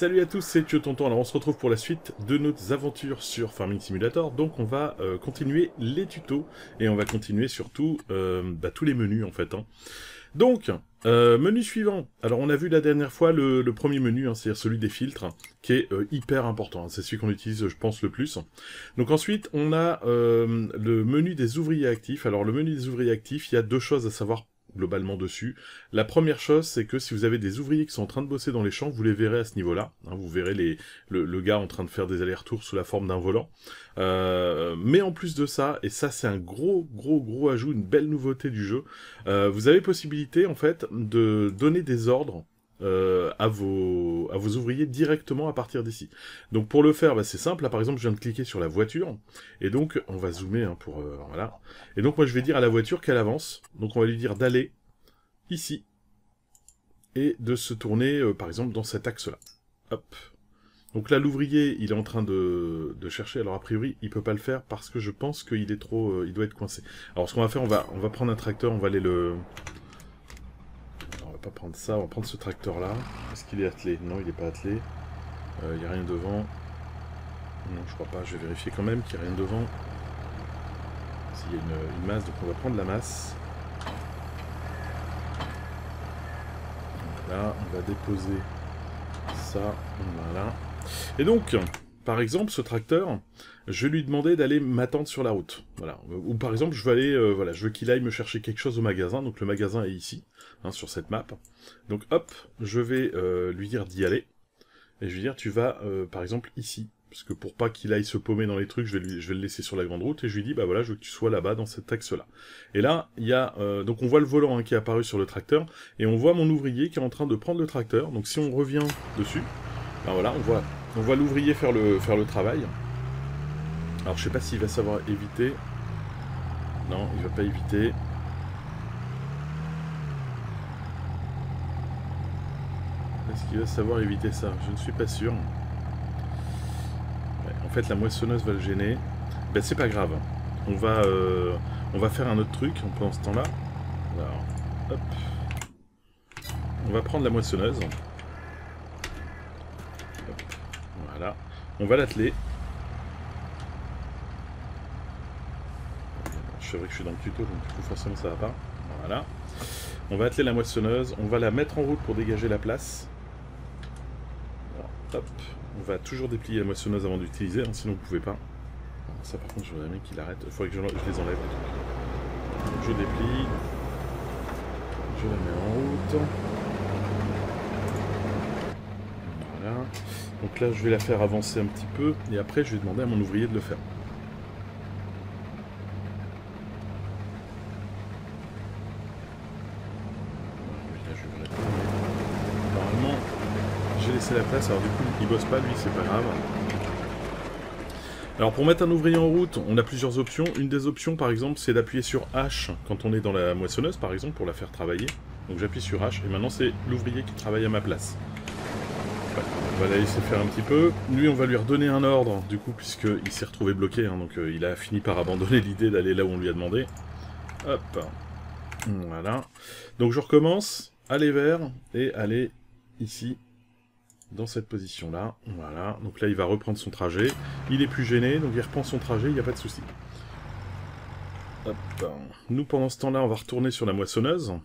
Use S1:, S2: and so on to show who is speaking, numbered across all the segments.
S1: Salut à tous, c'est Thio Tonton. Alors on se retrouve pour la suite de notre aventure sur Farming Simulator. Donc on va euh, continuer les tutos et on va continuer surtout euh, bah, tous les menus en fait. Hein. Donc, euh, menu suivant. Alors on a vu la dernière fois le, premier menu, hein, c'est-à-dire celui des filtres, qui est hyper important. Hein. c'est celui qu'on utilise je pense le plus. Donc ensuite on a le menu des ouvriers actifs. Alors le menu des ouvriers actifs, il y a deux choses à savoir globalement dessus. La première chose, c'est que si vous avez des ouvriers qui sont en train de bosser dans les champs, vous les verrez à ce niveau-là. Hein, vous verrez les, le, gars en train de faire des allers-retours sous la forme d'un volant. Euh, mais en plus de ça, et ça c'est un gros, gros, gros ajout, une belle nouveauté du jeu, euh, vous avez possibilité en fait de donner des ordres euh, à, vos, ouvriers directement à partir d'ici. Donc pour le faire, bah, c'est simple. Là, par exemple, je viens de cliquer sur la voiture. Et donc, on va zoomer hein, pour... Euh, voilà. Et donc, moi, je vais dire à la voiture qu'elle avance. Donc, on va lui dire d'aller ici. Et de se tourner, euh, par exemple, dans cet axe-là. Hop. Donc là, l'ouvrier, il est en train de, chercher. Alors, a priori, il peut pas le faire parce que je pense qu'il est trop... il doit être coincé. Alors, ce qu'on va faire, on va prendre un tracteur, on va aller le pas prendre ça, on va prendre ce tracteur-là. Est-ce qu'il est attelé Non, il n'est pas attelé. Euh, il n'y a rien devant. Non, je crois pas. Je vais vérifier quand même qu'il n'y a rien devant. S'il y a une, masse, donc on va prendre la masse. Voilà, là, on va déposer ça. Voilà. Et donc, par exemple, ce tracteur, je lui demandais d'aller m'attendre sur la route. Voilà. Ou par exemple, je veux aller, euh, voilà, je veux qu'il aille me chercher quelque chose au magasin. Donc le magasin est ici, hein, sur cette map. Donc hop, je vais euh, lui dire d'y aller. Et je vais dire, tu vas, euh, par exemple, ici. Parce que pour pas qu'il aille se paumer dans les trucs, je vais, je vais, le laisser sur la grande route. Et je lui dis, bah voilà, je veux que tu sois là-bas, dans cet axe-là. Et là, il y a... donc on voit le volant hein, qui est apparu sur le tracteur. Et on voit mon ouvrier qui est en train de prendre le tracteur. Donc si on revient dessus, ben voilà, on voit on voit l'ouvrier faire le, faire le travail. Alors je sais pas s'il va savoir éviter. Non, il va pas éviter. Est-ce qu'il va savoir éviter ça Je ne suis pas sûr. en fait, la moissonneuse va le gêner. Ben, c'est pas grave. On va, euh, on va faire un autre truc pendant ce temps-là. On va prendre la moissonneuse. On va l'atteler. Je suis vrai que je suis dans le tuto, donc forcément ça va pas. Voilà. On va atteler la moissonneuse. On va la mettre en route pour dégager la place. On va toujours déplier la moissonneuse avant d'utiliser, hein, sinon vous pouvez pas. ça par contre je je voudrais qu'il arrête. Il faudrait que je, les enlève. je déplie. Je la mets en route. Donc là, je vais la faire avancer un petit peu et après, je vais demander à mon ouvrier de le faire. Normalement, j'ai laissé la place. Alors du coup, il bosse pas, lui, c'est pas grave. Alors pour mettre un ouvrier en route, on a plusieurs options. Une des options, par exemple, c'est d'appuyer sur H quand on est dans la moissonneuse, par exemple, pour la faire travailler. Donc j'appuie sur H et maintenant c'est l'ouvrier qui travaille à ma place on va la laisser faire un petit peu. Lui, on va lui redonner un ordre, du coup, puisqu'il s'est retrouvé bloqué. Hein, donc euh, il a fini par abandonner l'idée d'aller là où on lui a demandé. Hop. Voilà. Donc je recommence. Aller vers et aller ici, dans cette position-là. Voilà. Donc là, il va reprendre son trajet. Il est plus gêné, donc il reprend son trajet, il n'y a pas de souci. Hop. Nous, pendant ce temps-là, on va retourner sur la moissonneuse. On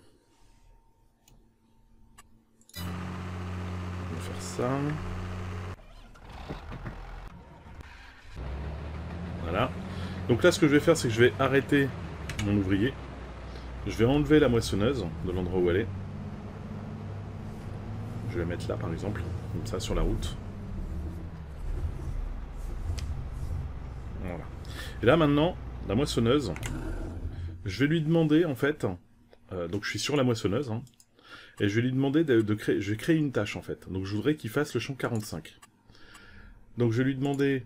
S1: va faire ça. Donc là, ce que je vais faire, c'est que je vais arrêter mon ouvrier. Je vais enlever la moissonneuse de l'endroit où elle est. Je vais la mettre là, par exemple, comme ça, sur la route. Voilà. Et là, maintenant, la moissonneuse, je vais lui demander, en fait... Euh, donc je suis sur la moissonneuse, hein, et je vais lui demander de, créer... Je vais créer une tâche, en fait. Donc je voudrais qu'il fasse le champ 45. Donc je vais lui demander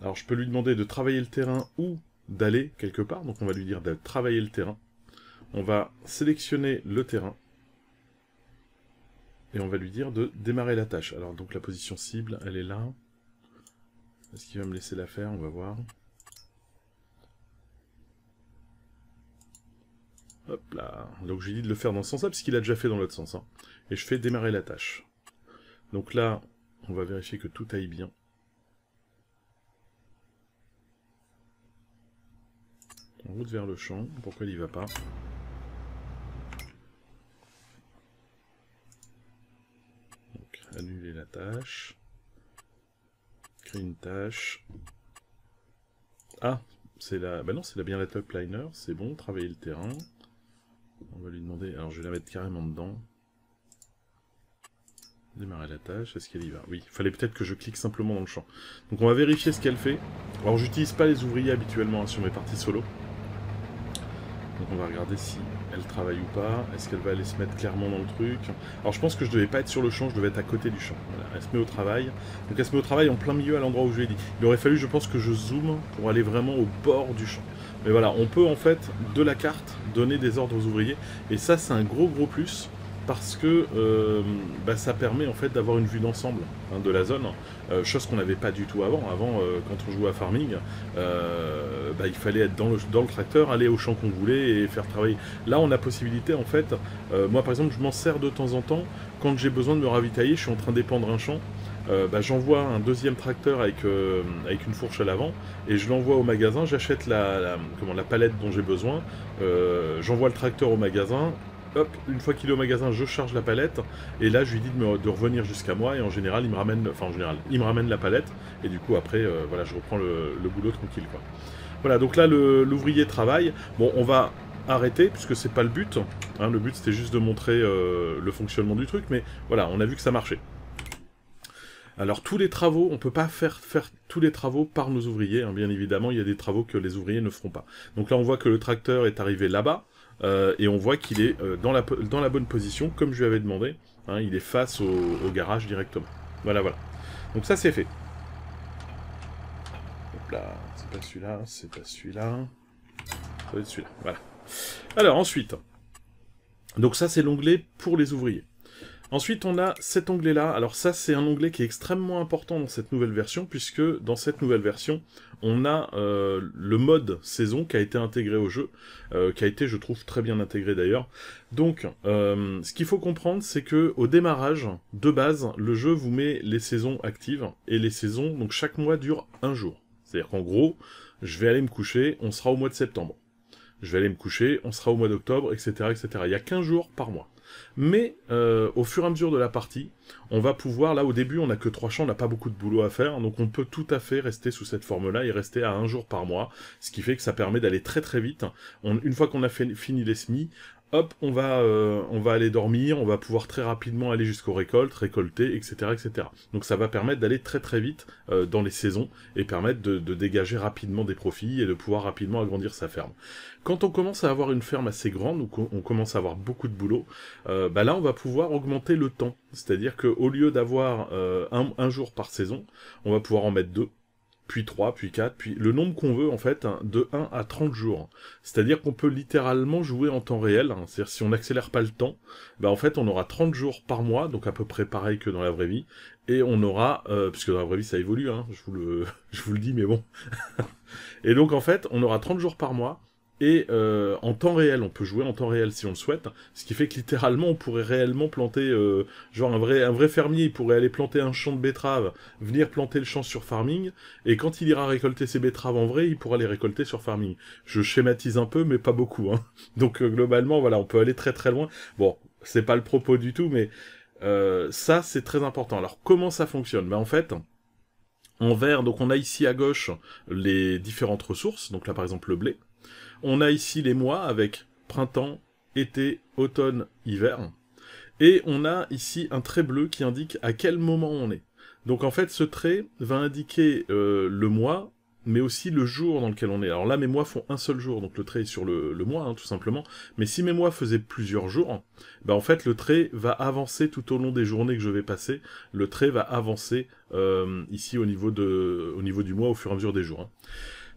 S1: alors je peux lui demander de travailler le terrain ou d'aller quelque part, donc on va lui dire de travailler le terrain. On va sélectionner le terrain, et on va lui dire de démarrer la tâche. Alors donc la position cible, elle est là. Est-ce qu'il va me laisser la faire On va voir. Hop là. Donc je lui dis de le faire dans ce sens-là, puisqu'il a déjà fait dans l'autre sens. Hein. Et je fais démarrer la tâche. Donc là, on va vérifier que tout aille bien. route vers le champ. Pourquoi il y va pas Donc, annuler la tâche. Créer une tâche. Ah C'est la... Bah non, c'est bien la top liner. C'est bon, travailler le terrain. On va lui demander... Alors, je vais la mettre carrément dedans. Démarrer la tâche, est-ce qu'elle y va Oui, il fallait peut-être que je clique simplement dans le champ. Donc on va vérifier ce qu'elle fait. Alors j'utilise pas les ouvriers habituellement hein, sur mes parties solo. Donc on va regarder si elle travaille ou pas. Est-ce qu'elle va aller se mettre clairement dans le truc Alors je pense que je devais pas être sur le champ, je devais être à côté du champ. Elle se met au travail. Donc elle se met au travail en plein milieu à l'endroit où je ai dit. Il aurait fallu, je pense, que je zoome pour aller vraiment au bord du champ. Mais voilà, on peut en fait, de la carte, donner des ordres aux ouvriers. Et ça, c'est un gros gros plus parce que euh, bah, ça permet en fait d'avoir une vue d'ensemble hein, de la zone, euh, chose qu'on n'avait pas du tout avant. Avant, euh, quand on jouait à farming, bah, il fallait être dans le, tracteur, aller au champ qu'on voulait et faire travailler. Là, on a possibilité en fait. moi, par exemple, je m'en sers de temps en temps quand j'ai besoin de me ravitailler. Je suis en train d'épandre un champ. Bah, j'envoie un deuxième tracteur avec, une fourche à l'avant et je l'envoie au magasin, j'achète la palette dont j'ai besoin, j'envoie le tracteur au magasin, une fois qu'il est au magasin, je charge la palette, et là je lui dis de, revenir jusqu'à moi, et en général, il me ramène, enfin en général, il me ramène la palette, et du coup après, euh, voilà, je reprends le, boulot tranquille, quoi. Voilà, donc là, l'ouvrier travaille. Bon, on va arrêter, puisque c'est pas le but. Hein. le but, c'était juste de montrer euh, le fonctionnement du truc, mais voilà, on a vu que ça marchait. Alors tous les travaux, on peut pas faire, faire tous les travaux par nos ouvriers, hein. bien évidemment, il y a des travaux que les ouvriers ne feront pas. Donc là on voit que le tracteur est arrivé là-bas, euh, et on voit qu'il est euh, dans, la, bonne position, comme je lui avais demandé. Hein, il est face au, garage directement. Voilà, voilà. Donc ça, c'est fait. Hop là, c'est pas celui-là, c'est pas celui-là. Ça celui-là, voilà. Alors, ensuite... Donc ça, c'est l'onglet pour les ouvriers. Ensuite, on a cet onglet-là. Alors ça, c'est un onglet qui est extrêmement important dans cette nouvelle version, puisque dans cette nouvelle version, on a euh, le mode saison qui a été intégré au jeu, euh, qui a été, je trouve, très bien intégré d'ailleurs. Donc, euh, ce qu'il faut comprendre, c'est que au démarrage, de base, le jeu vous met les saisons actives et les saisons, donc chaque mois dure un jour. C'est-à-dire qu'en gros, je vais aller me coucher, on sera au mois de septembre. Je vais aller me coucher, on sera au mois d'octobre, etc., etc. Il y a 15 jours par mois. Mais euh, au fur et à mesure de la partie, on va pouvoir, là au début on n'a que trois champs, on n'a pas beaucoup de boulot à faire, donc on peut tout à fait rester sous cette forme-là et rester à un jour par mois, ce qui fait que ça permet d'aller très très vite. une fois qu'on a fini les semis hop, on va, euh, on va aller dormir, on va pouvoir très rapidement aller jusqu'aux récoltes, récolter, etc., etc. Donc ça va permettre d'aller très très vite euh, dans les saisons et permettre de, dégager rapidement des profits et de pouvoir rapidement agrandir sa ferme. Quand on commence à avoir une ferme assez grande, ou qu'on commence à avoir beaucoup de boulot, euh, bah là on va pouvoir augmenter le temps. C'est-à-dire qu'au lieu d'avoir un, un jour par saison, on va pouvoir en mettre deux, puis 3, puis 4, puis le nombre qu'on veut en fait, hein, de 1 à 30 jours. C'est-à-dire qu'on peut littéralement jouer en temps réel, hein. c'est-à-dire si on n'accélère pas le temps, bah en fait on aura 30 jours par mois, donc à peu près pareil que dans la vraie vie, et on aura, euh, puisque dans la vraie vie ça évolue, hein, je, vous le, je vous le dis, mais bon. et donc en fait on aura 30 jours par mois, et euh, en temps réel, on peut jouer en temps réel si on le souhaite, ce qui fait que littéralement on pourrait réellement planter, euh, genre un vrai, un vrai fermier, il pourrait aller planter un champ de betteraves, venir planter le champ sur farming, et quand il ira récolter ses betteraves en vrai, il pourra les récolter sur farming. Je schématise un peu, mais pas beaucoup. Hein. Donc euh, globalement, voilà, on peut aller très très loin. Bon, c'est pas le propos du tout, mais ça c'est très important. Alors comment ça fonctionne Ben en fait, en vert, donc on a ici à gauche les différentes ressources, donc là par exemple le blé, on a ici les mois avec printemps, été, automne, hiver. Et on a ici un trait bleu qui indique à quel moment on est. Donc en fait, ce trait va indiquer euh, le mois, mais aussi le jour dans lequel on est. Alors là, mes mois font un seul jour, donc le trait est sur le, mois, hein, tout simplement. Mais si mes mois faisaient plusieurs jours, bah en fait, le trait va avancer tout au long des journées que je vais passer. Le trait va avancer euh, ici au niveau, de, au niveau du mois au fur et à mesure des jours. Hein.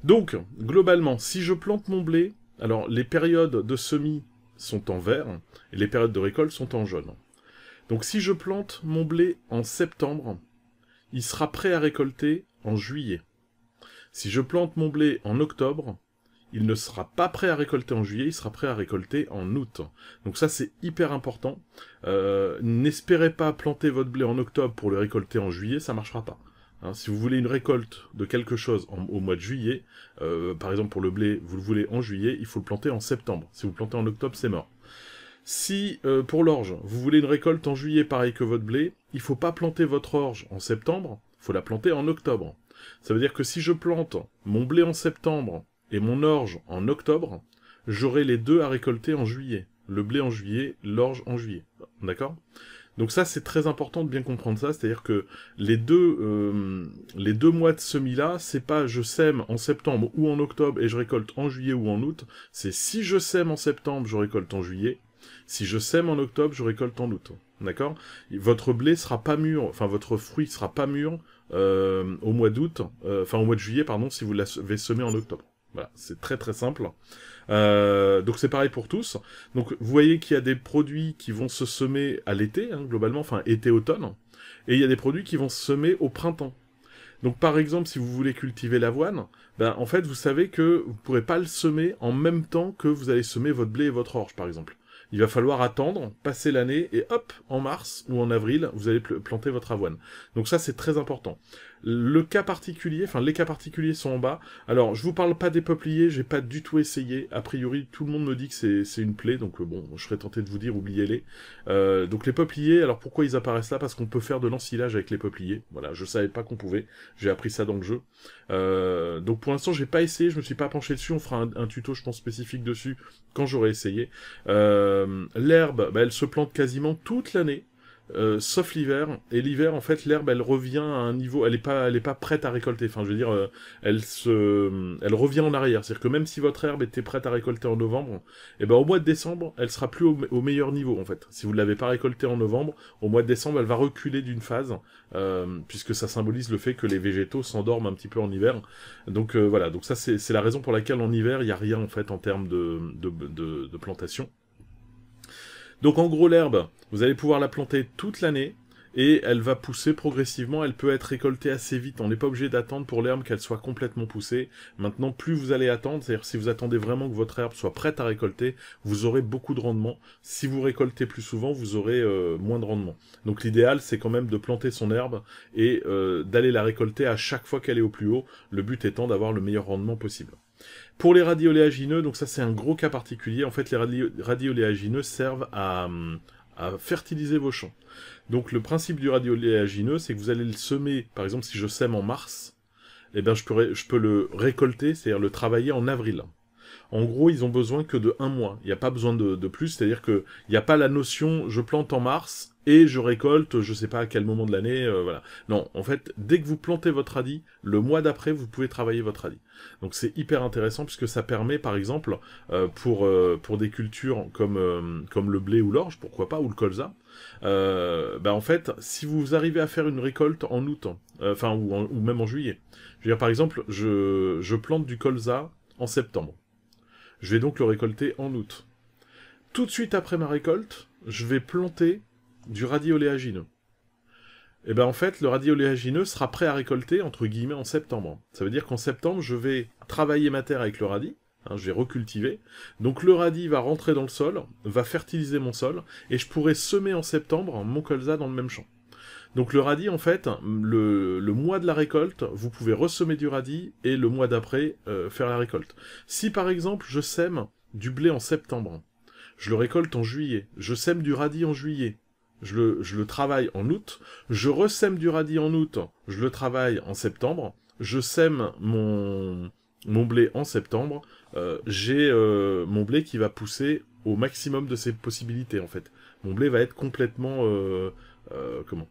S1: Donc, globalement, si je plante mon blé, alors les périodes de semis sont en vert, et les périodes de récolte sont en jaune. Donc si je plante mon blé en septembre, il sera prêt à récolter en juillet. Si je plante mon blé en octobre, il ne sera pas prêt à récolter en juillet, il sera prêt à récolter en août. Donc ça c'est hyper important. Euh, n'espérez pas planter votre blé en octobre pour le récolter en juillet, ça marchera pas. Hein, si vous voulez une récolte de quelque chose au mois de juillet, euh, par exemple pour le blé, vous le voulez en juillet, il faut le planter en septembre. Si vous plantez en octobre, c'est mort. Si euh, pour l'orge, vous voulez une récolte en juillet pareil que votre blé, il faut pas planter votre orge en septembre, il faut la planter en octobre. Ça veut dire que si je plante mon blé en septembre et mon orge en octobre, j'aurai les deux à récolter en juillet. Le blé en juillet, l'orge en juillet. D'accord donc ça, c'est très important de bien comprendre ça, c'est-à-dire que les deux, euh, les deux mois de semis-là, c'est pas je sème en septembre ou en octobre et je récolte en juillet ou en août, c'est si je sème en septembre, je récolte en juillet, si je sème en octobre, je récolte en août. D'accord Votre blé sera pas mûr, enfin votre fruit sera pas mûr euh, au mois d'août, euh, enfin au mois de juillet, pardon, si vous l'avez semé en octobre. Voilà, c'est très très simple. Euh, donc c'est pareil pour tous. Donc vous voyez qu'il y a des produits qui vont se semer à l'été, hein, globalement, enfin été-automne, et il y a des produits qui vont semer au printemps. Donc par exemple, si vous voulez cultiver l'avoine, ben, en fait vous savez que vous ne pourrez pas le semer en même temps que vous allez semer votre blé et votre orge, par exemple. Il va falloir attendre, passer l'année, et hop, en mars ou en avril, vous allez planter votre avoine. Donc ça, c'est très important. Le cas particulier, enfin les cas particuliers sont en bas. Alors je vous parle pas des peupliers, j'ai pas du tout essayé. A priori tout le monde me dit que c'est une plaie, donc euh, bon, je serais tenté de vous dire oubliez-les. Euh, donc les peupliers, alors pourquoi ils apparaissent là Parce qu'on peut faire de l'ensilage avec les peupliers. Voilà, je savais pas qu'on pouvait, j'ai appris ça dans le jeu. Euh, donc pour l'instant j'ai pas essayé, je me suis pas penché dessus, on fera un, tuto je pense spécifique dessus quand j'aurai essayé. L'herbe, bah, elle se plante quasiment toute l'année. Euh, sauf l'hiver. Et l'hiver, en fait, l'herbe, elle revient à un niveau, elle est pas, elle est pas prête à récolter. Enfin, je veux dire, euh, elle se, elle revient en arrière. C'est-à-dire que même si votre herbe était prête à récolter en novembre, eh ben au mois de décembre, elle sera plus au, meilleur niveau en fait. Si vous ne l'avez pas récoltée en novembre, au mois de décembre, elle va reculer d'une phase, euh, puisque ça symbolise le fait que les végétaux s'endorment un petit peu en hiver. Donc voilà. Donc ça, c'est la raison pour laquelle en hiver, il n'y a rien en fait en termes de, de plantation. Donc en gros, l'herbe, vous allez pouvoir la planter toute l'année et elle va pousser progressivement, elle peut être récoltée assez vite, on n'est pas obligé d'attendre pour l'herbe qu'elle soit complètement poussée. Maintenant, plus vous allez attendre, c'est-à-dire si vous attendez vraiment que votre herbe soit prête à récolter, vous aurez beaucoup de rendement. Si vous récoltez plus souvent, vous aurez euh, moins de rendement. Donc l'idéal, c'est quand même de planter son herbe et euh, d'aller la récolter à chaque fois qu'elle est au plus haut, le but étant d'avoir le meilleur rendement possible. Pour les radioléagineux, donc ça c'est un gros cas particulier. En fait, les radioléagineux servent à, fertiliser vos champs. Donc le principe du radioléagineux, c'est que vous allez le semer, par exemple si je sème en mars, eh bien je, je peux le récolter, c'est-à-dire le travailler en avril. En gros, ils ont besoin que de un mois. Il n'y a pas besoin de, plus. C'est-à-dire que il n'y a pas la notion je plante en mars et je récolte, je ne sais pas à quel moment de l'année, euh, voilà. Non, en fait, dès que vous plantez votre radis, le mois d'après, vous pouvez travailler votre radis. Donc c'est hyper intéressant puisque ça permet, par exemple, euh, pour euh, pour des cultures comme comme le blé ou l'orge, pourquoi pas, ou le colza. Ben en fait, si vous arrivez à faire une récolte en août, enfin ou, ou même en juillet, je veux dire par exemple, je je plante du colza en septembre. Je vais donc le récolter en août. Tout de suite après ma récolte, je vais planter du radis oléagineux. Et eh bien en fait, le radis oléagineux sera prêt à récolter entre guillemets en septembre. Ça veut dire qu'en septembre, je vais travailler ma terre avec le radis, hein, je vais recultiver. Donc le radis va rentrer dans le sol, va fertiliser mon sol, et je pourrai semer en septembre mon colza dans le même champ. Donc le radis, en fait, le, mois de la récolte, vous pouvez ressemer du radis et le mois d'après euh, faire la récolte. Si par exemple je sème du blé en septembre, je le récolte en juillet, je sème du radis en juillet, je le, travaille en août, je ressème du radis en août, je le travaille en septembre, je sème mon, mon blé en septembre, euh, j'ai euh, mon blé qui va pousser au maximum de ses possibilités en fait. Mon blé va être complètement... comment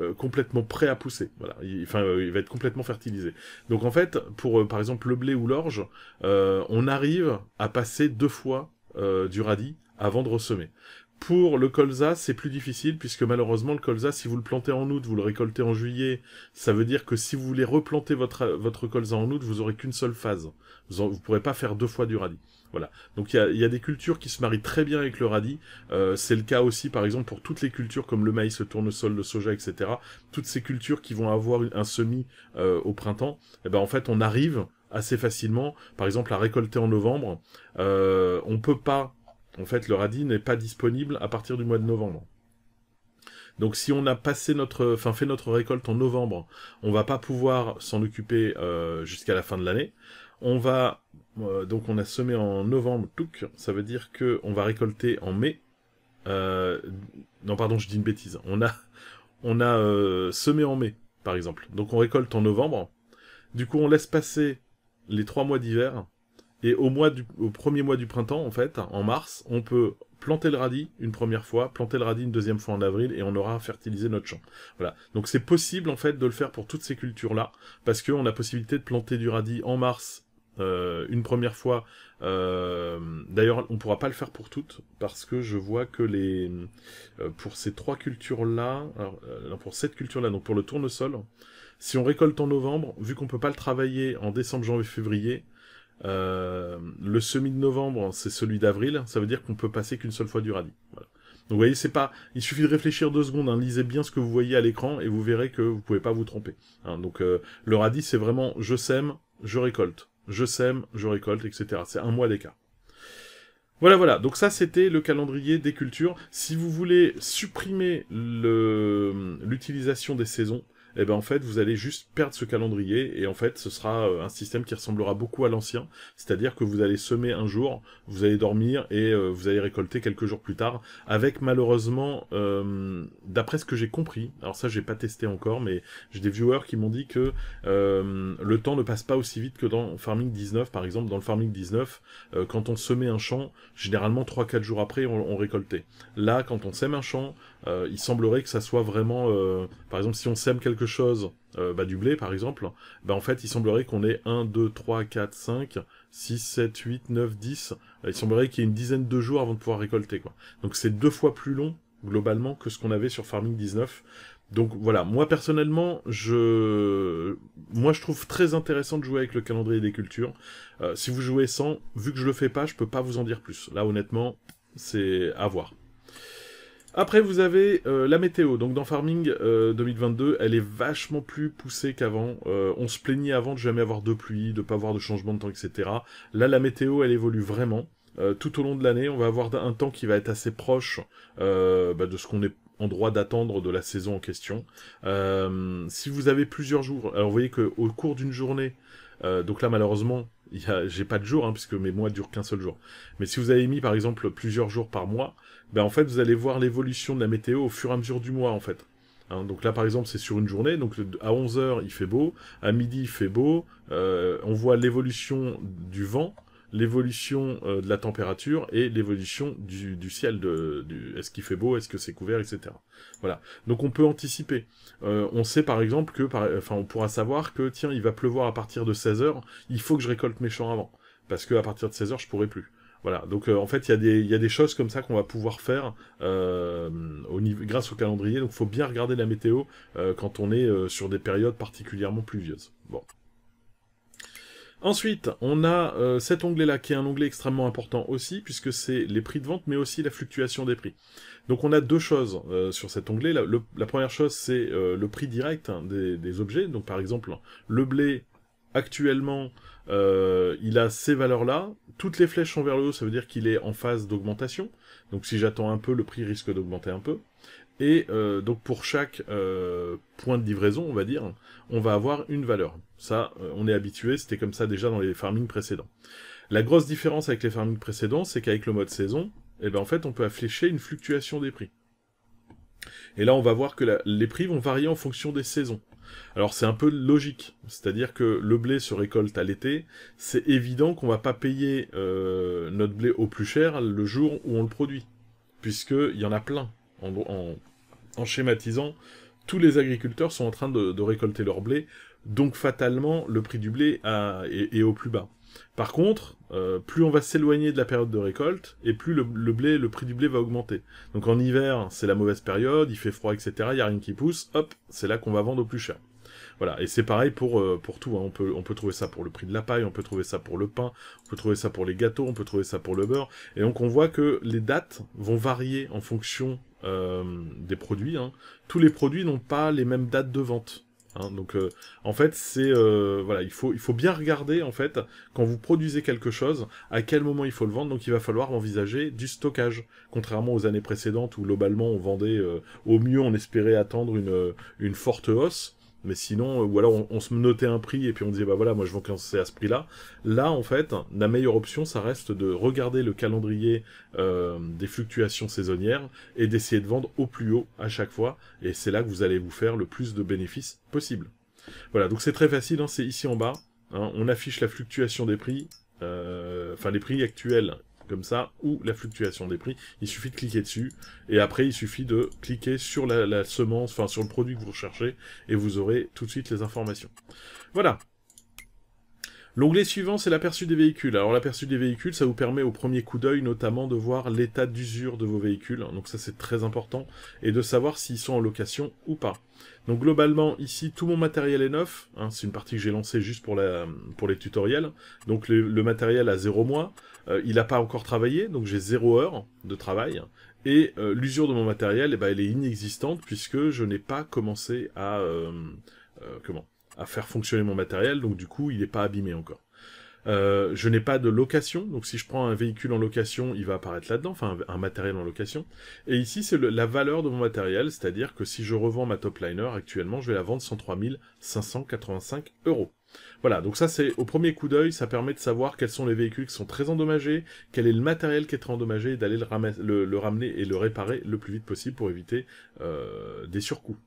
S1: euh, complètement prêt à pousser. Voilà, il, enfin, euh, il va être complètement fertilisé. Donc en fait, pour euh, par exemple le blé ou l'orge, on arrive à passer deux fois du radis avant de ressemer. Pour le colza, c'est plus difficile puisque malheureusement le colza, si vous le plantez en août, vous le récoltez en juillet, ça veut dire que si vous voulez replanter votre votre colza en août, vous aurez qu'une seule phase. Vous ne pourrez pas faire deux fois du radis. Voilà. Donc il y a, des cultures qui se marient très bien avec le radis. Euh, c'est le cas aussi, par exemple, pour toutes les cultures comme le maïs, le tournesol, le soja, etc. Toutes ces cultures qui vont avoir un semis euh, au printemps, eh ben en fait, on arrive assez facilement, par exemple, à récolter en novembre. Euh, on peut pas, en fait, le radis n'est pas disponible à partir du mois de novembre. Donc si on a passé notre, enfin fait notre récolte en novembre, on va pas pouvoir s'en occuper euh, jusqu'à la fin de l'année. On va euh, donc on a semé en novembre, tout ça veut dire que on va récolter en mai. Euh, non, pardon, je dis une bêtise. On a, on a euh, semé en mai, par exemple. Donc on récolte en novembre. Du coup, on laisse passer les trois mois d'hiver. Et au, mois du, au premier mois du printemps, en fait, en mars, on peut planter le radis une première fois, planter le radis une deuxième fois en avril, et on aura fertilisé notre champ. Voilà. Donc c'est possible en fait de le faire pour toutes ces cultures-là, parce qu'on a possibilité de planter du radis en mars euh, une première fois. Euh, d'ailleurs, on pourra pas le faire pour toutes parce que je vois que les euh, pour ces trois cultures là, pour cette culture là, donc pour le tournesol, si on récolte en novembre, vu qu'on peut pas le travailler en décembre, janvier, février, le semis de novembre c'est celui d'avril, ça veut dire qu'on peut passer qu'une seule fois du radis. Donc vous voyez, c'est pas, il suffit de réfléchir deux secondes. Hein. Lisez bien ce que vous voyez à l'écran et vous verrez que vous pouvez pas vous tromper. Hein. donc le radis, c'est vraiment je sème, je récolte je sème, je récolte, etc. C'est un mois d'écart. Voilà, voilà. Donc ça, c'était le calendrier des cultures. Si vous voulez supprimer l'utilisation des saisons, et eh ben en fait vous allez juste perdre ce calendrier et en fait ce sera euh, un système qui ressemblera beaucoup à l'ancien, c'est-à-dire que vous allez semer un jour, vous allez dormir et euh, vous allez récolter quelques jours plus tard, avec malheureusement, euh, d'après ce que j'ai compris, alors ça j'ai pas testé encore, mais j'ai des viewers qui m'ont dit que le temps ne passe pas aussi vite que dans Farming 19, par exemple dans le Farming 19, quand on semait un champ, généralement 3-4 jours après on récoltait. Là quand on sème un champ, euh, il semblerait que ça soit vraiment, euh, par exemple, si on sème quelque chose, euh, bah, du blé par exemple, bah en fait il semblerait qu'on ait 1, 2, 3, 4, 5, 6, 7, 8, 9, 10, il semblerait qu'il y ait une dizaine de jours avant de pouvoir récolter quoi. Donc c'est deux fois plus long globalement que ce qu'on avait sur Farming 19. Donc voilà, moi personnellement, je, moi je trouve très intéressant de jouer avec le calendrier des cultures. si vous jouez sans, vu que je le fais pas, je peux pas vous en dire plus. Là honnêtement, c'est à voir. Après, vous avez euh, la météo. Donc, dans Farming 2022, euh, elle est vachement plus poussée qu'avant. Euh, on se plaignait avant de jamais avoir de pluie, de pas avoir de changement de temps, etc. Là, la météo, elle évolue vraiment. tout au long de l'année, on va avoir un temps qui va être assez proche bah, de ce qu'on est en droit d'attendre de la saison en question. si vous avez plusieurs jours, alors vous voyez qu'au cours d'une journée, donc là malheureusement, j'ai pas de jour, hein, puisque mes mois durent qu'un seul jour. Mais si vous avez mis par exemple plusieurs jours par mois, ben en fait, vous allez voir l'évolution de la météo au fur et à mesure du mois, en fait. Hein, donc là, par exemple, c'est sur une journée. Donc à 11h, il fait beau. À midi, il fait beau. Euh, on voit l'évolution du vent, l'évolution euh, de la température et l'évolution du, ciel. De, du, est-ce qu'il fait beau Est-ce que c'est couvert Etc. Voilà. Donc on peut anticiper. Euh, on sait par exemple que... enfin, on pourra savoir que, tiens, il va pleuvoir à partir de 16h. Il faut que je récolte mes champs avant. Parce que à partir de 16h, je pourrai plus. Voilà, donc euh, en fait, il y, a des choses comme ça qu'on va pouvoir faire euh, grâce au calendrier. Donc, il faut bien regarder la météo euh, quand on est sur des périodes particulièrement pluvieuses. Ensuite, on a cet onglet-là qui est un onglet extrêmement important aussi, puisque c'est les prix de vente, mais aussi la fluctuation des prix. Donc on a deux choses sur cet onglet. La, première chose, c'est le prix direct hein, des objets. Donc par exemple, le blé actuellement euh, il a ces valeurs-là. Toutes les flèches sont vers le haut, ça veut dire qu'il est en phase d'augmentation. Donc si j'attends un peu, le prix risque d'augmenter un peu. Et euh, donc pour chaque euh, point de livraison, on va dire, on va avoir une valeur. Ça, on est habitué, c'était comme ça déjà dans les farming précédents. La grosse différence avec les farming précédents, c'est qu'avec le mode saison, eh ben en fait, on peut afflécher une fluctuation des prix. Et là, on va voir que les prix vont varier en fonction des saisons. Alors c'est un peu logique, c'est-à-dire que le blé se récolte à l'été, c'est évident qu'on va pas payer euh, notre blé au plus cher le jour où on le produit, puisqu'il y en a plein. En, schématisant, tous les agriculteurs sont en train de, récolter leur blé, donc fatalement le prix du blé est au plus bas. Par contre, euh, plus on va s'éloigner de la période de récolte, et plus le, blé, le prix du blé va augmenter. Donc en hiver, c'est la mauvaise période, il fait froid, etc., il y a rien qui pousse, hop, c'est là qu'on va vendre au plus cher. Voilà, et c'est pareil pour, euh, pour tout, hein. on, peut, on peut trouver ça pour le prix de la paille, on peut trouver ça pour le pain, on peut trouver ça pour les gâteaux, on peut trouver ça pour le beurre, et donc on voit que les dates vont varier en fonction euh, des produits. Hein. Tous les produits n'ont pas les mêmes dates de vente. Hein, donc euh, en fait c'est euh, voilà il faut il faut bien regarder en fait quand vous produisez quelque chose à quel moment il faut le vendre donc il va falloir envisager du stockage contrairement aux années précédentes où globalement on vendait euh, au mieux on espérait attendre une une forte hausse mais sinon, euh, ou alors on, se notait un prix et puis on disait, bah voilà, moi je vends quand c'est à ce prix-là. Là, en fait, la meilleure option, ça reste de regarder le calendrier euh, des fluctuations saisonnières et d'essayer de vendre au plus haut à chaque fois. Et c'est là que vous allez vous faire le plus de bénéfices possible. Voilà, donc c'est très facile, hein, c'est ici en bas. Hein. on affiche la fluctuation des prix, euh, enfin les prix actuels comme ça, ou la fluctuation des prix. Il suffit de cliquer dessus, et après il suffit de cliquer sur la, la semence, enfin sur le produit que vous recherchez, et vous aurez tout de suite les informations. Voilà, L'onglet suivant, c'est l'aperçu des véhicules. Alors l'aperçu des véhicules, ça vous permet au premier coup d'œil notamment de voir l'état d'usure de vos véhicules, donc ça c'est très important, et de savoir s'ils sont en location ou pas. Donc globalement, ici, tout mon matériel est neuf, hein, c'est une partie que j'ai lancée juste pour, les tutoriels, donc le, matériel a 0 mois, euh, il n'a pas encore travaillé, donc j'ai 0 heure de travail, et euh, l'usure de mon matériel, eh ben, elle est inexistante puisque je n'ai pas commencé à... Euh, comment à faire fonctionner mon matériel, donc du coup, il n'est pas abîmé encore. Euh, je n'ai pas de location, donc si je prends un véhicule en location, il va apparaître là-dedans, enfin un, matériel en location. Et ici, c'est la valeur de mon matériel, c'est-à-dire que si je revends ma top liner actuellement, je vais la vendre 103 585 euros. Voilà, donc ça c'est au premier coup d'œil, ça permet de savoir quels sont les véhicules qui sont très endommagés, quel est le matériel qui est très endommagé, et d'aller le, le, ramener et le réparer le plus vite possible pour éviter euh, des surcoûts.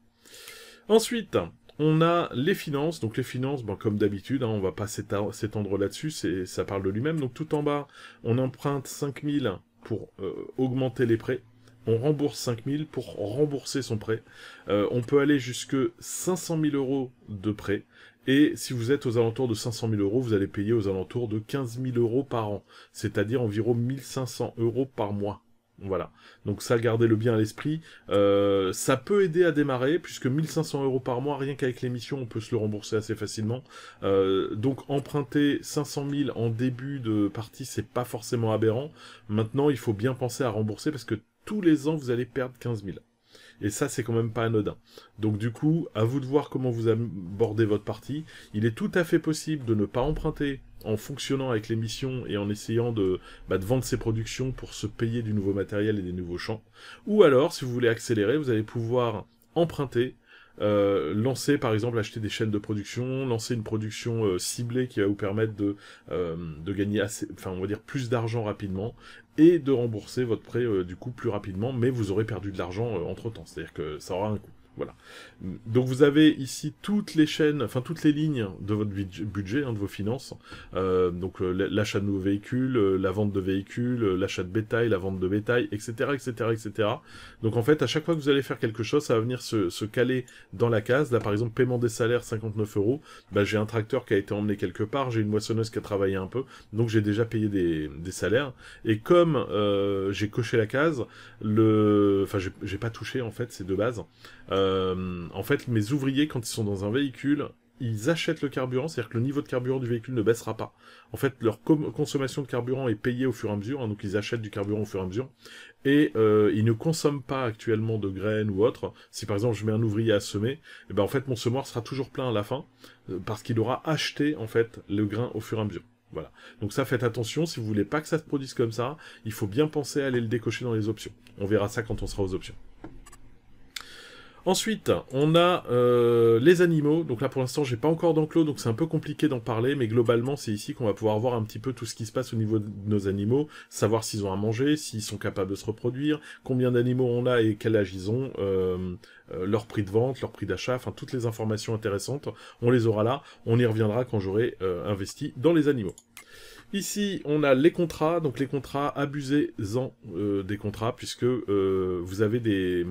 S1: Ensuite, on a les finances, donc les finances, bon, comme d'habitude, hein, on va pas s'étendre là-dessus, ça parle de lui-même. Donc tout en bas, on emprunte 5000 pour euh, augmenter les prêts. On rembourse 5000 pour rembourser son prêt. Euh, on peut aller jusque 500 000 euros de prêt. Et si vous êtes aux alentours de 500 000 euros, vous allez payer aux alentours de 15 000 euros par an, c'est-à-dire environ 1500 euros par mois. Voilà. Donc ça, gardez-le bien à l'esprit. Euh, ça peut aider à démarrer, puisque 1500 euros par mois, rien qu'avec l'émission, on peut se le rembourser assez facilement. Euh, donc emprunter 500 000 en début de partie, c'est pas forcément aberrant. Maintenant, il faut bien penser à rembourser, parce que tous les ans, vous allez perdre 15 000. Et ça, c'est quand même pas anodin. Donc du coup, à vous de voir comment vous abordez votre partie. Il est tout à fait possible de ne pas emprunter en fonctionnant avec les missions et en essayant bah, de, vendre ses productions pour se payer du nouveau matériel et des nouveaux champs. Ou alors, si vous voulez accélérer, vous allez pouvoir emprunter, euh, lancer par exemple acheter des chaînes de production, lancer une production euh, ciblée qui va vous permettre euh, de, gagner assez, enfin on va dire plus d'argent rapidement, et de rembourser votre prêt euh, du coup plus rapidement, mais vous aurez perdu de l'argent euh, entre temps, c'est-à-dire que ça aura un coût. Voilà. Donc vous avez ici toutes les chaînes, enfin toutes les lignes de votre budget, hein, de vos finances. Euh, donc euh, l'achat de nouveaux véhicules, euh, la vente de véhicules, l'achat de bétail, la vente de bétail, etc., etc., etc. Donc en fait, à chaque fois que vous allez faire quelque chose, ça va venir se, caler dans la case. Là, par exemple, paiement des salaires 59 euros. Bah, j'ai un tracteur qui a été emmené quelque part, j'ai une moissonneuse qui a travaillé un peu, donc j'ai déjà payé des, salaires. Et comme j'ai coché la case, le, enfin j'ai pas touché en fait, c'est de base. Euh, euh, en fait, mes ouvriers, quand ils sont dans un véhicule, ils achètent le carburant, c'est-à-dire que le niveau de carburant du véhicule ne baissera pas. En fait, leur consommation de carburant est payée au fur et à mesure, hein, donc ils achètent du carburant au fur et à mesure, et euh, ils ne consomment pas actuellement de graines ou autre. Si par exemple je mets un ouvrier à semer, eh ben en fait mon semoir sera toujours plein à la fin, euh, parce qu'il aura acheté en fait le grain au fur et à mesure. Voilà. Donc ça, faites attention. Si vous voulez pas que ça se produise comme ça, il faut bien penser à aller le décocher dans les options. On verra ça quand on sera aux options. Ensuite, on a euh, les animaux. Donc là, pour l'instant, j'ai pas encore d'enclos, donc c'est un peu compliqué d'en parler, mais globalement, c'est ici qu'on va pouvoir voir un petit peu tout ce qui se passe au niveau de nos animaux, savoir s'ils ont à manger, s'ils sont capables de se reproduire, combien d'animaux on a et quel âge ils ont, euh, euh, leur prix de vente, leur prix d'achat, enfin toutes les informations intéressantes, on les aura là. On y reviendra quand j'aurai investi dans les animaux. Ici, on a les contrats, donc les contrats, abusez-en euh, des contrats, puisque euh, vous avez des,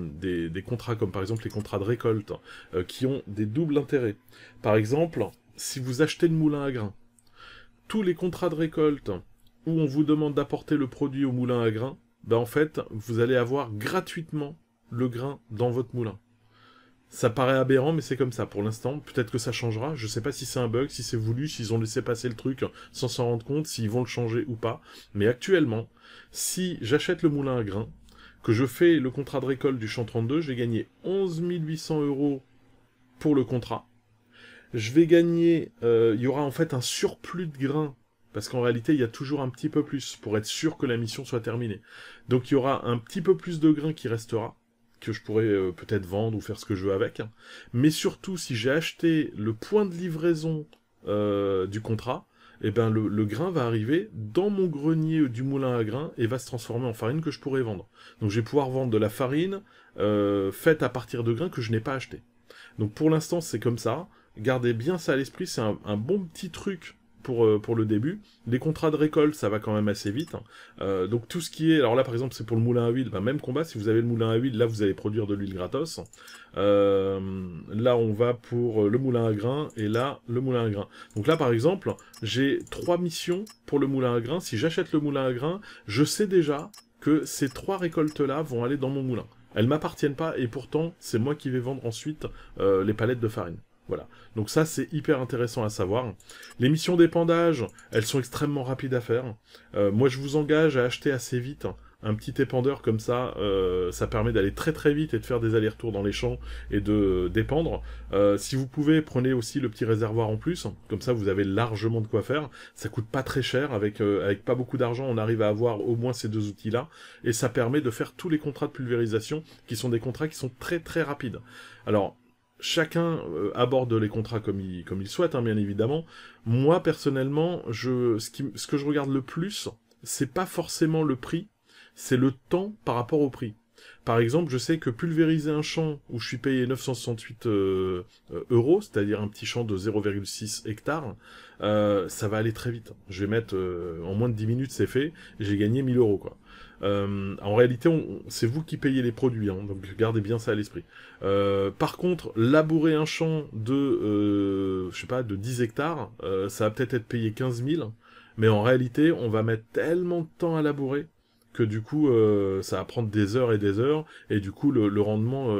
S1: contrats comme par exemple les contrats de récolte, euh, qui ont des doubles intérêts. Par exemple, si vous achetez le moulin à grains, tous les contrats de récolte où on vous demande d'apporter le produit au moulin à grains, ben en fait, vous allez avoir gratuitement le grain dans votre moulin. Ça paraît aberrant, mais c'est comme ça pour l'instant. Peut-être que ça changera. Je sais pas si c'est un bug, si c'est voulu, s'ils ont laissé passer le truc sans s'en rendre compte, s'ils vont le changer ou pas. Mais actuellement, si j'achète le moulin à grains, que je fais le contrat de récolte du champ 32, j'ai gagné 11 800 euros pour le contrat. Je vais gagner, euh, il y aura en fait un surplus de grains parce qu'en réalité, il y a toujours un petit peu plus pour être sûr que la mission soit terminée. Donc il y aura un petit peu plus de grains qui restera que je pourrais euh, peut-être vendre ou faire ce que je veux avec. Mais surtout, si j'ai acheté le point de livraison euh, du contrat, eh ben le, grain va arriver dans mon grenier du moulin à grains et va se transformer en farine que je pourrais vendre. Donc je vais pouvoir vendre de la farine euh, faite à partir de grains que je n'ai pas acheté. Donc pour l'instant c'est comme ça. Gardez bien ça à l'esprit, c'est un, bon petit truc euh, pour, le début. Les contrats de récolte, ça va quand même assez vite. Hein. Euh, donc tout ce qui est... Alors là, par exemple, c'est pour le moulin à huile. Bah, même combat, si vous avez le moulin à huile, là, vous allez produire de l'huile gratos. Euh, là, on va pour le moulin à grain et là, le moulin à grain Donc là, par exemple, j'ai trois missions pour le moulin à grain, Si j'achète le moulin à grain je sais déjà que ces trois récoltes-là vont aller dans mon moulin. Elles m'appartiennent pas, et pourtant, c'est moi qui vais vendre ensuite les palettes de farine. Voilà. Donc ça, c'est hyper intéressant à savoir. Les missions d'épandage, elles sont extrêmement rapides à faire. Euh, moi, je vous engage à acheter assez vite un petit épandeur comme ça, euh, ça permet d'aller très très vite et de faire des allers-retours dans les champs et de dépendre. Euh, si vous pouvez, prenez aussi le petit réservoir en plus, comme ça vous avez largement de quoi faire. Ça coûte pas très cher, avec, avec pas beaucoup d'argent, on arrive à avoir au moins ces deux outils-là, et ça permet de faire tous les contrats de pulvérisation, qui sont des contrats qui sont très très rapides. Alors, chacun euh, aborde les contrats comme il, comme il souhaite, hein, bien évidemment. Moi, personnellement, je, ce, que je regarde le plus, c'est pas forcément le prix, c'est le temps par rapport au prix. Par exemple, je sais que pulvériser un champ où je suis payé 968 euh, euh, euros, c'est-à-dire un petit champ de 0,6 hectares, ça va aller très vite. Je vais mettre en moins de 10 minutes, c'est fait, j'ai gagné 1000 euros quoi. Euh, en réalité, c'est vous qui payez les produits, hein, donc gardez bien ça à l'esprit. Euh, par contre, labourer un champ de, euh, je sais pas, de 10 hectares, ça va peut-être être payé 15 000, mais en réalité, on va mettre tellement de temps à labourer que du coup, ça va prendre des heures et des heures, et du coup, le, rendement,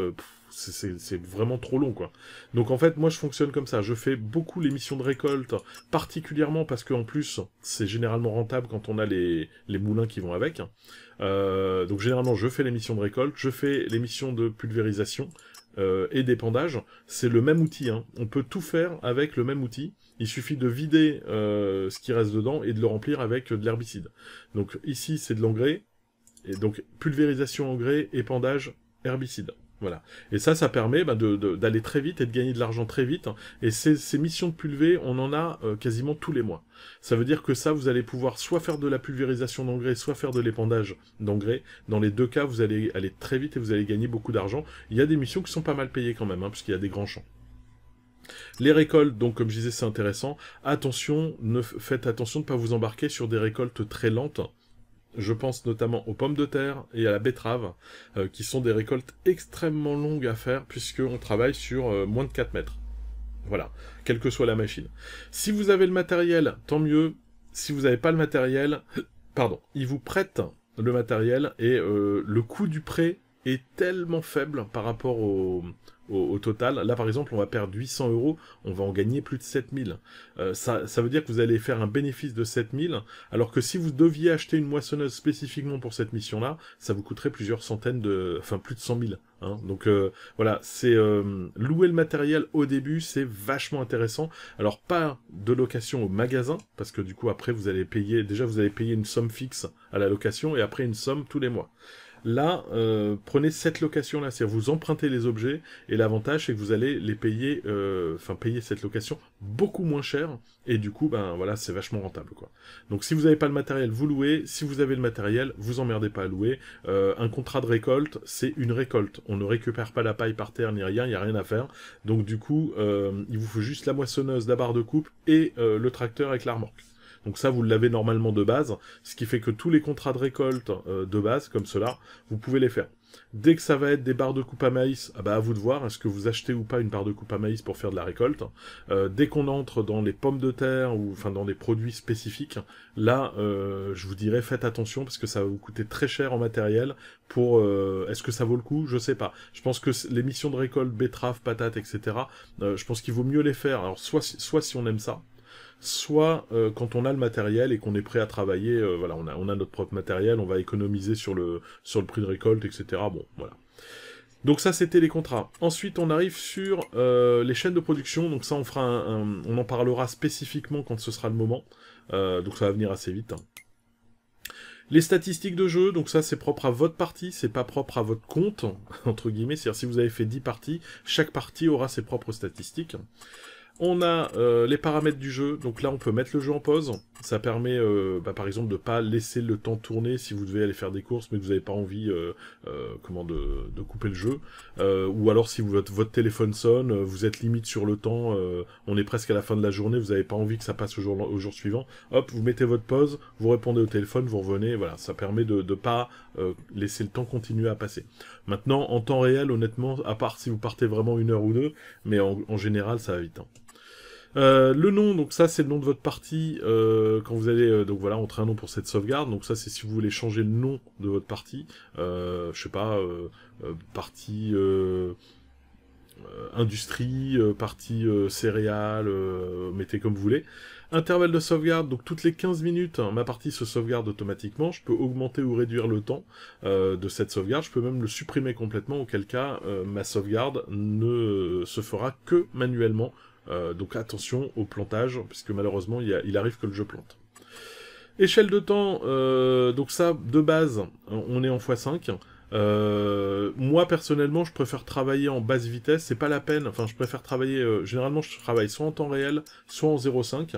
S1: c'est vraiment trop long, quoi. Donc en fait, moi je fonctionne comme ça. Je fais beaucoup les missions de récolte, particulièrement parce qu'en plus, c'est généralement rentable quand on a les, les moulins qui vont avec. Euh, donc généralement, je fais les missions de récolte, je fais les missions de pulvérisation, euh, et d'épandage, c'est le même outil. Hein. On peut tout faire avec le même outil. Il suffit de vider euh, ce qui reste dedans et de le remplir avec de l'herbicide. Donc ici, c'est de l'engrais. Et donc pulvérisation engrais, épandage, herbicide. Voilà. Et ça, ça permet bah, d'aller très vite et de gagner de l'argent très vite. Et ces, missions de pulvérisation, on en a euh, quasiment tous les mois. Ça veut dire que ça, vous allez pouvoir soit faire de la pulvérisation d'engrais, soit faire de l'épandage d'engrais. Dans les deux cas, vous allez aller très vite et vous allez gagner beaucoup d'argent. Il y a des missions qui sont pas mal payées quand même, hein, puisqu'il y a des grands champs. Les récoltes, donc comme je disais, c'est intéressant. Attention, ne faites attention de ne pas vous embarquer sur des récoltes très lentes. Je pense notamment aux pommes de terre et à la betterave, euh, qui sont des récoltes extrêmement longues à faire, puisqu'on travaille sur euh, moins de 4 mètres. Voilà, quelle que soit la machine. Si vous avez le matériel, tant mieux. Si vous n'avez pas le matériel, pardon, ils vous prêtent le matériel et euh, le coût du prêt est tellement faible par rapport au, au, total. Là, par exemple, on va perdre 800 euros, on va en gagner plus de 7000. Euh, ça, ça veut dire que vous allez faire un bénéfice de 7000, alors que si vous deviez acheter une moissonneuse spécifiquement pour cette mission-là, ça vous coûterait plusieurs centaines de... enfin, plus de 100 000. Hein. Donc euh, voilà, c'est euh, louer le matériel au début, c'est vachement intéressant. Alors pas de location au magasin, parce que du coup après vous allez payer, déjà vous allez payer une somme fixe à la location et après une somme tous les mois. Là, euh, prenez cette location-là, c'est-à-dire vous empruntez les objets, et l'avantage, c'est que vous allez les payer, euh, enfin, payer cette location beaucoup moins cher, et du coup, ben voilà, c'est vachement rentable, quoi. Donc, si vous n'avez pas le matériel, vous louez, si vous avez le matériel, vous emmerdez pas à louer. Euh, un contrat de récolte, c'est une récolte, on ne récupère pas la paille par terre ni rien, il n'y a rien à faire. Donc, du coup, il vous faut juste la moissonneuse, la barre de coupe et le tracteur avec la donc ça, vous l'avez normalement de base, ce qui fait que tous les contrats de récolte euh, de base, comme cela, vous pouvez les faire. Dès que ça va être des barres de coupe à maïs, ah bah à vous de voir, est-ce que vous achetez ou pas une barre de coupe à maïs pour faire de la récolte. Euh, dès qu'on entre dans les pommes de terre ou enfin dans des produits spécifiques, là euh, je vous dirais faites attention parce que ça va vous coûter très cher en matériel. Pour est-ce que ça vaut le coup Je sais pas. Je pense que les missions de récolte, betteraves, patates, etc. je pense qu'il vaut mieux les faire. Alors soit soit si on aime ça, soit euh, quand on a le matériel et qu'on est prêt à travailler, euh, voilà, on a, notre propre matériel, on va économiser sur le, sur le prix de récolte, etc. Bon, voilà. Donc ça, c'était les contrats. Ensuite, on arrive sur euh, les chaînes de production. Donc ça, on fera on en parlera spécifiquement quand ce sera le moment. donc ça va venir assez vite. Hein. Les statistiques de jeu, donc ça c'est propre à votre partie, c'est pas propre à votre compte, entre guillemets, c'est-à-dire si vous avez fait 10 parties, chaque partie aura ses propres statistiques. On a euh, les paramètres du jeu, donc là on peut mettre le jeu en pause. Ça permet euh, bah, par exemple de pas laisser le temps tourner si vous devez aller faire des courses mais que vous n'avez pas envie euh, comment de, couper le jeu. ou alors si votre, téléphone sonne, vous êtes limite sur le temps, on est presque à la fin de la journée, vous n'avez pas envie que ça passe au jour, suivant. Hop, vous mettez votre pause, vous répondez au téléphone, vous revenez, voilà, ça permet de ne pas laisser le temps continuer à passer. Maintenant, en temps réel, honnêtement, à part si vous partez vraiment une heure ou deux, mais en, général ça va vite. Hein. Euh, le nom, donc ça c'est le nom de votre partie euh, quand vous allez euh, donc voilà entrer un nom pour cette sauvegarde. Donc ça c'est si vous voulez changer le nom de votre partie, je sais pas partie industrie, partie céréales, mettez comme vous voulez. Intervalle de sauvegarde, donc toutes les 15 minutes, hein, ma partie se sauvegarde automatiquement. Je peux augmenter ou réduire le temps de cette sauvegarde. Je peux même le supprimer complètement, auquel cas ma sauvegarde ne se fera que manuellement euh, donc attention au plantage, puisque malheureusement il, arrive que le jeu plante. Échelle de temps, euh, donc ça, de base, on est en x5. Euh, moi personnellement, je préfère travailler en basse vitesse, c'est pas la peine. Enfin, je préfère travailler. Euh, généralement, je travaille soit en temps réel, soit en 0,5.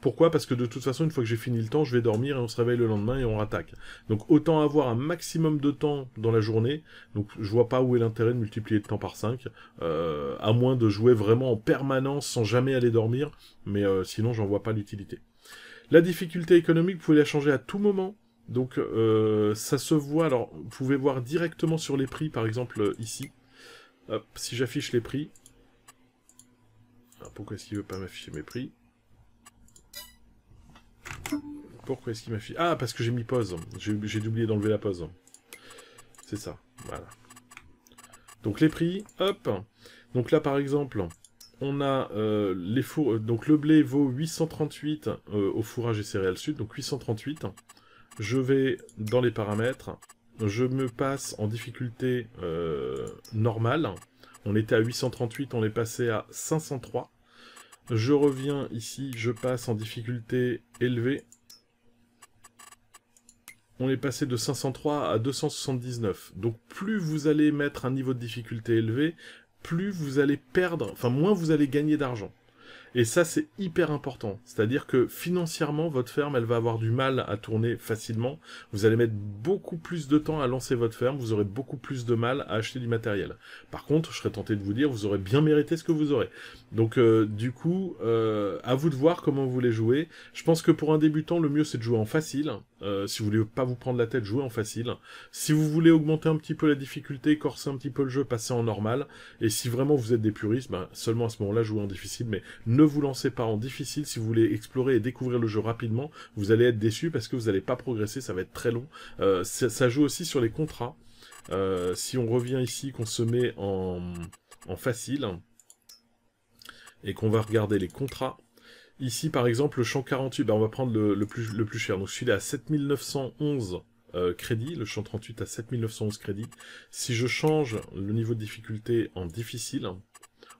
S1: Pourquoi Parce que de toute façon, une fois que j'ai fini le temps, je vais dormir et on se réveille le lendemain et on rattaque. Donc, autant avoir un maximum de temps dans la journée. Donc, je vois pas où est l'intérêt de multiplier le temps par 5, euh, à moins de jouer vraiment en permanence sans jamais aller dormir. Mais sinon, j'en vois pas l'utilité. La difficulté économique, vous pouvez la changer à tout moment. Donc euh, ça se voit, alors vous pouvez voir directement sur les prix, par exemple euh, ici. Hop, si j'affiche les prix. Ah, pourquoi est-ce qu'il veut pas m'afficher mes prix Pourquoi est-ce qu'il m'affiche Ah, parce que j'ai mis pause. J'ai oublié d'enlever la pause. C'est ça, voilà. Donc les prix, hop. Donc là par exemple, on a euh, les four... donc le blé vaut 838 au fourrage et céréales sud, donc 838. Je vais dans les paramètres. Je me passe en difficulté euh, normale. On était à 838, on est passé à 503. Je reviens ici, je passe en difficulté élevée. On est passé de 503 à 279. Donc plus vous allez mettre un niveau de difficulté élevé, plus vous allez perdre, enfin moins vous allez gagner d'argent. Et ça, c'est hyper important. C'est-à-dire que financièrement, votre ferme, elle va avoir du mal à tourner facilement. Vous allez mettre beaucoup plus de temps à lancer votre ferme. Vous aurez beaucoup plus de mal à acheter du matériel. Par contre, je serais tenté de vous dire, vous aurez bien mérité ce que vous aurez. Donc, euh, du coup, euh, à vous de voir comment vous voulez jouer. Je pense que pour un débutant, le mieux, c'est de jouer en facile. Euh, si vous voulez pas vous prendre la tête, jouez en facile. Si vous voulez augmenter un petit peu la difficulté, corser un petit peu le jeu, passez en normal. Et si vraiment vous êtes des puristes, ben, seulement à ce moment-là, jouez en difficile. Mais ne vous lancez pas en difficile. Si vous voulez explorer et découvrir le jeu rapidement, vous allez être déçu parce que vous n'allez pas progresser, ça va être très long. Euh, ça, joue aussi sur les contrats. Euh, si on revient ici, qu'on se met en, en facile et qu'on va regarder les contrats, Ici, par exemple, le champ 48, bah, on va prendre le, plus, le plus cher. Donc celui-là à 7911 euh, crédits, le champ 38 à 7911 crédits. Si je change le niveau de difficulté en difficile,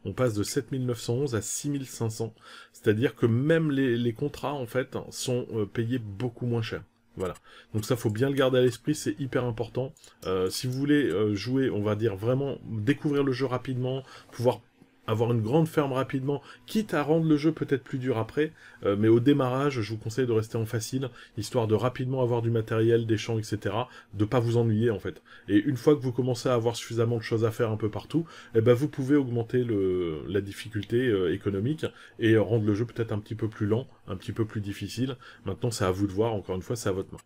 S1: on passe de 7911 à 6500. C'est-à-dire que même les, contrats, en fait, sont euh, payés beaucoup moins cher. Voilà. Donc ça, faut bien le garder à l'esprit, c'est hyper important. Euh, si vous voulez euh, jouer, on va dire vraiment découvrir le jeu rapidement, pouvoir avoir une grande ferme rapidement, quitte à rendre le jeu peut-être plus dur après, euh, mais au démarrage, je vous conseille de rester en facile, histoire de rapidement avoir du matériel, des champs, etc., de pas vous ennuyer en fait. Et une fois que vous commencez à avoir suffisamment de choses à faire un peu partout, eh ben vous pouvez augmenter le, la difficulté euh, économique et rendre le jeu peut-être un petit peu plus lent, un petit peu plus difficile. Maintenant, c'est à vous de voir, encore une fois, c'est à votre main.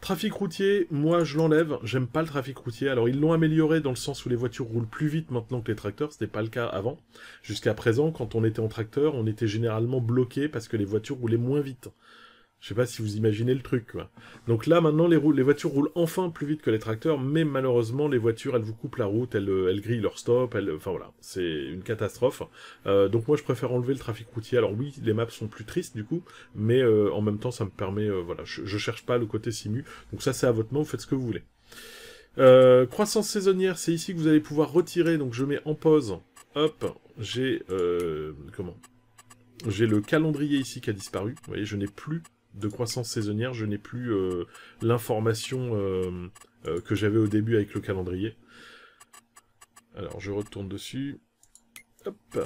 S1: Trafic routier, moi je l'enlève, j'aime pas le trafic routier. Alors ils l'ont amélioré dans le sens où les voitures roulent plus vite maintenant que les tracteurs, c'était pas le cas avant. Jusqu'à présent, quand on était en tracteur, on était généralement bloqué parce que les voitures roulaient moins vite. Je sais pas si vous imaginez le truc. Quoi. Donc là, maintenant, les, voitures roulent enfin plus vite que les tracteurs, mais malheureusement, les voitures, elles vous coupent la route, elles, euh, grillent leur stop, elles... enfin voilà, c'est une catastrophe. Euh, donc moi, je préfère enlever le trafic routier. Alors oui, les maps sont plus tristes du coup, mais euh, en même temps, ça me permet, voilà, je, je, cherche pas le côté simu. Donc ça, c'est à votre main, vous faites ce que vous voulez. croissance saisonnière, c'est ici que vous allez pouvoir retirer. Donc je mets en pause. Hop, j'ai comment J'ai le calendrier ici qui a disparu. Vous voyez, je n'ai plus de croissance saisonnière, je n'ai plus euh, l'information euh, euh, que j'avais au début avec le calendrier. Alors je retourne dessus. Hop.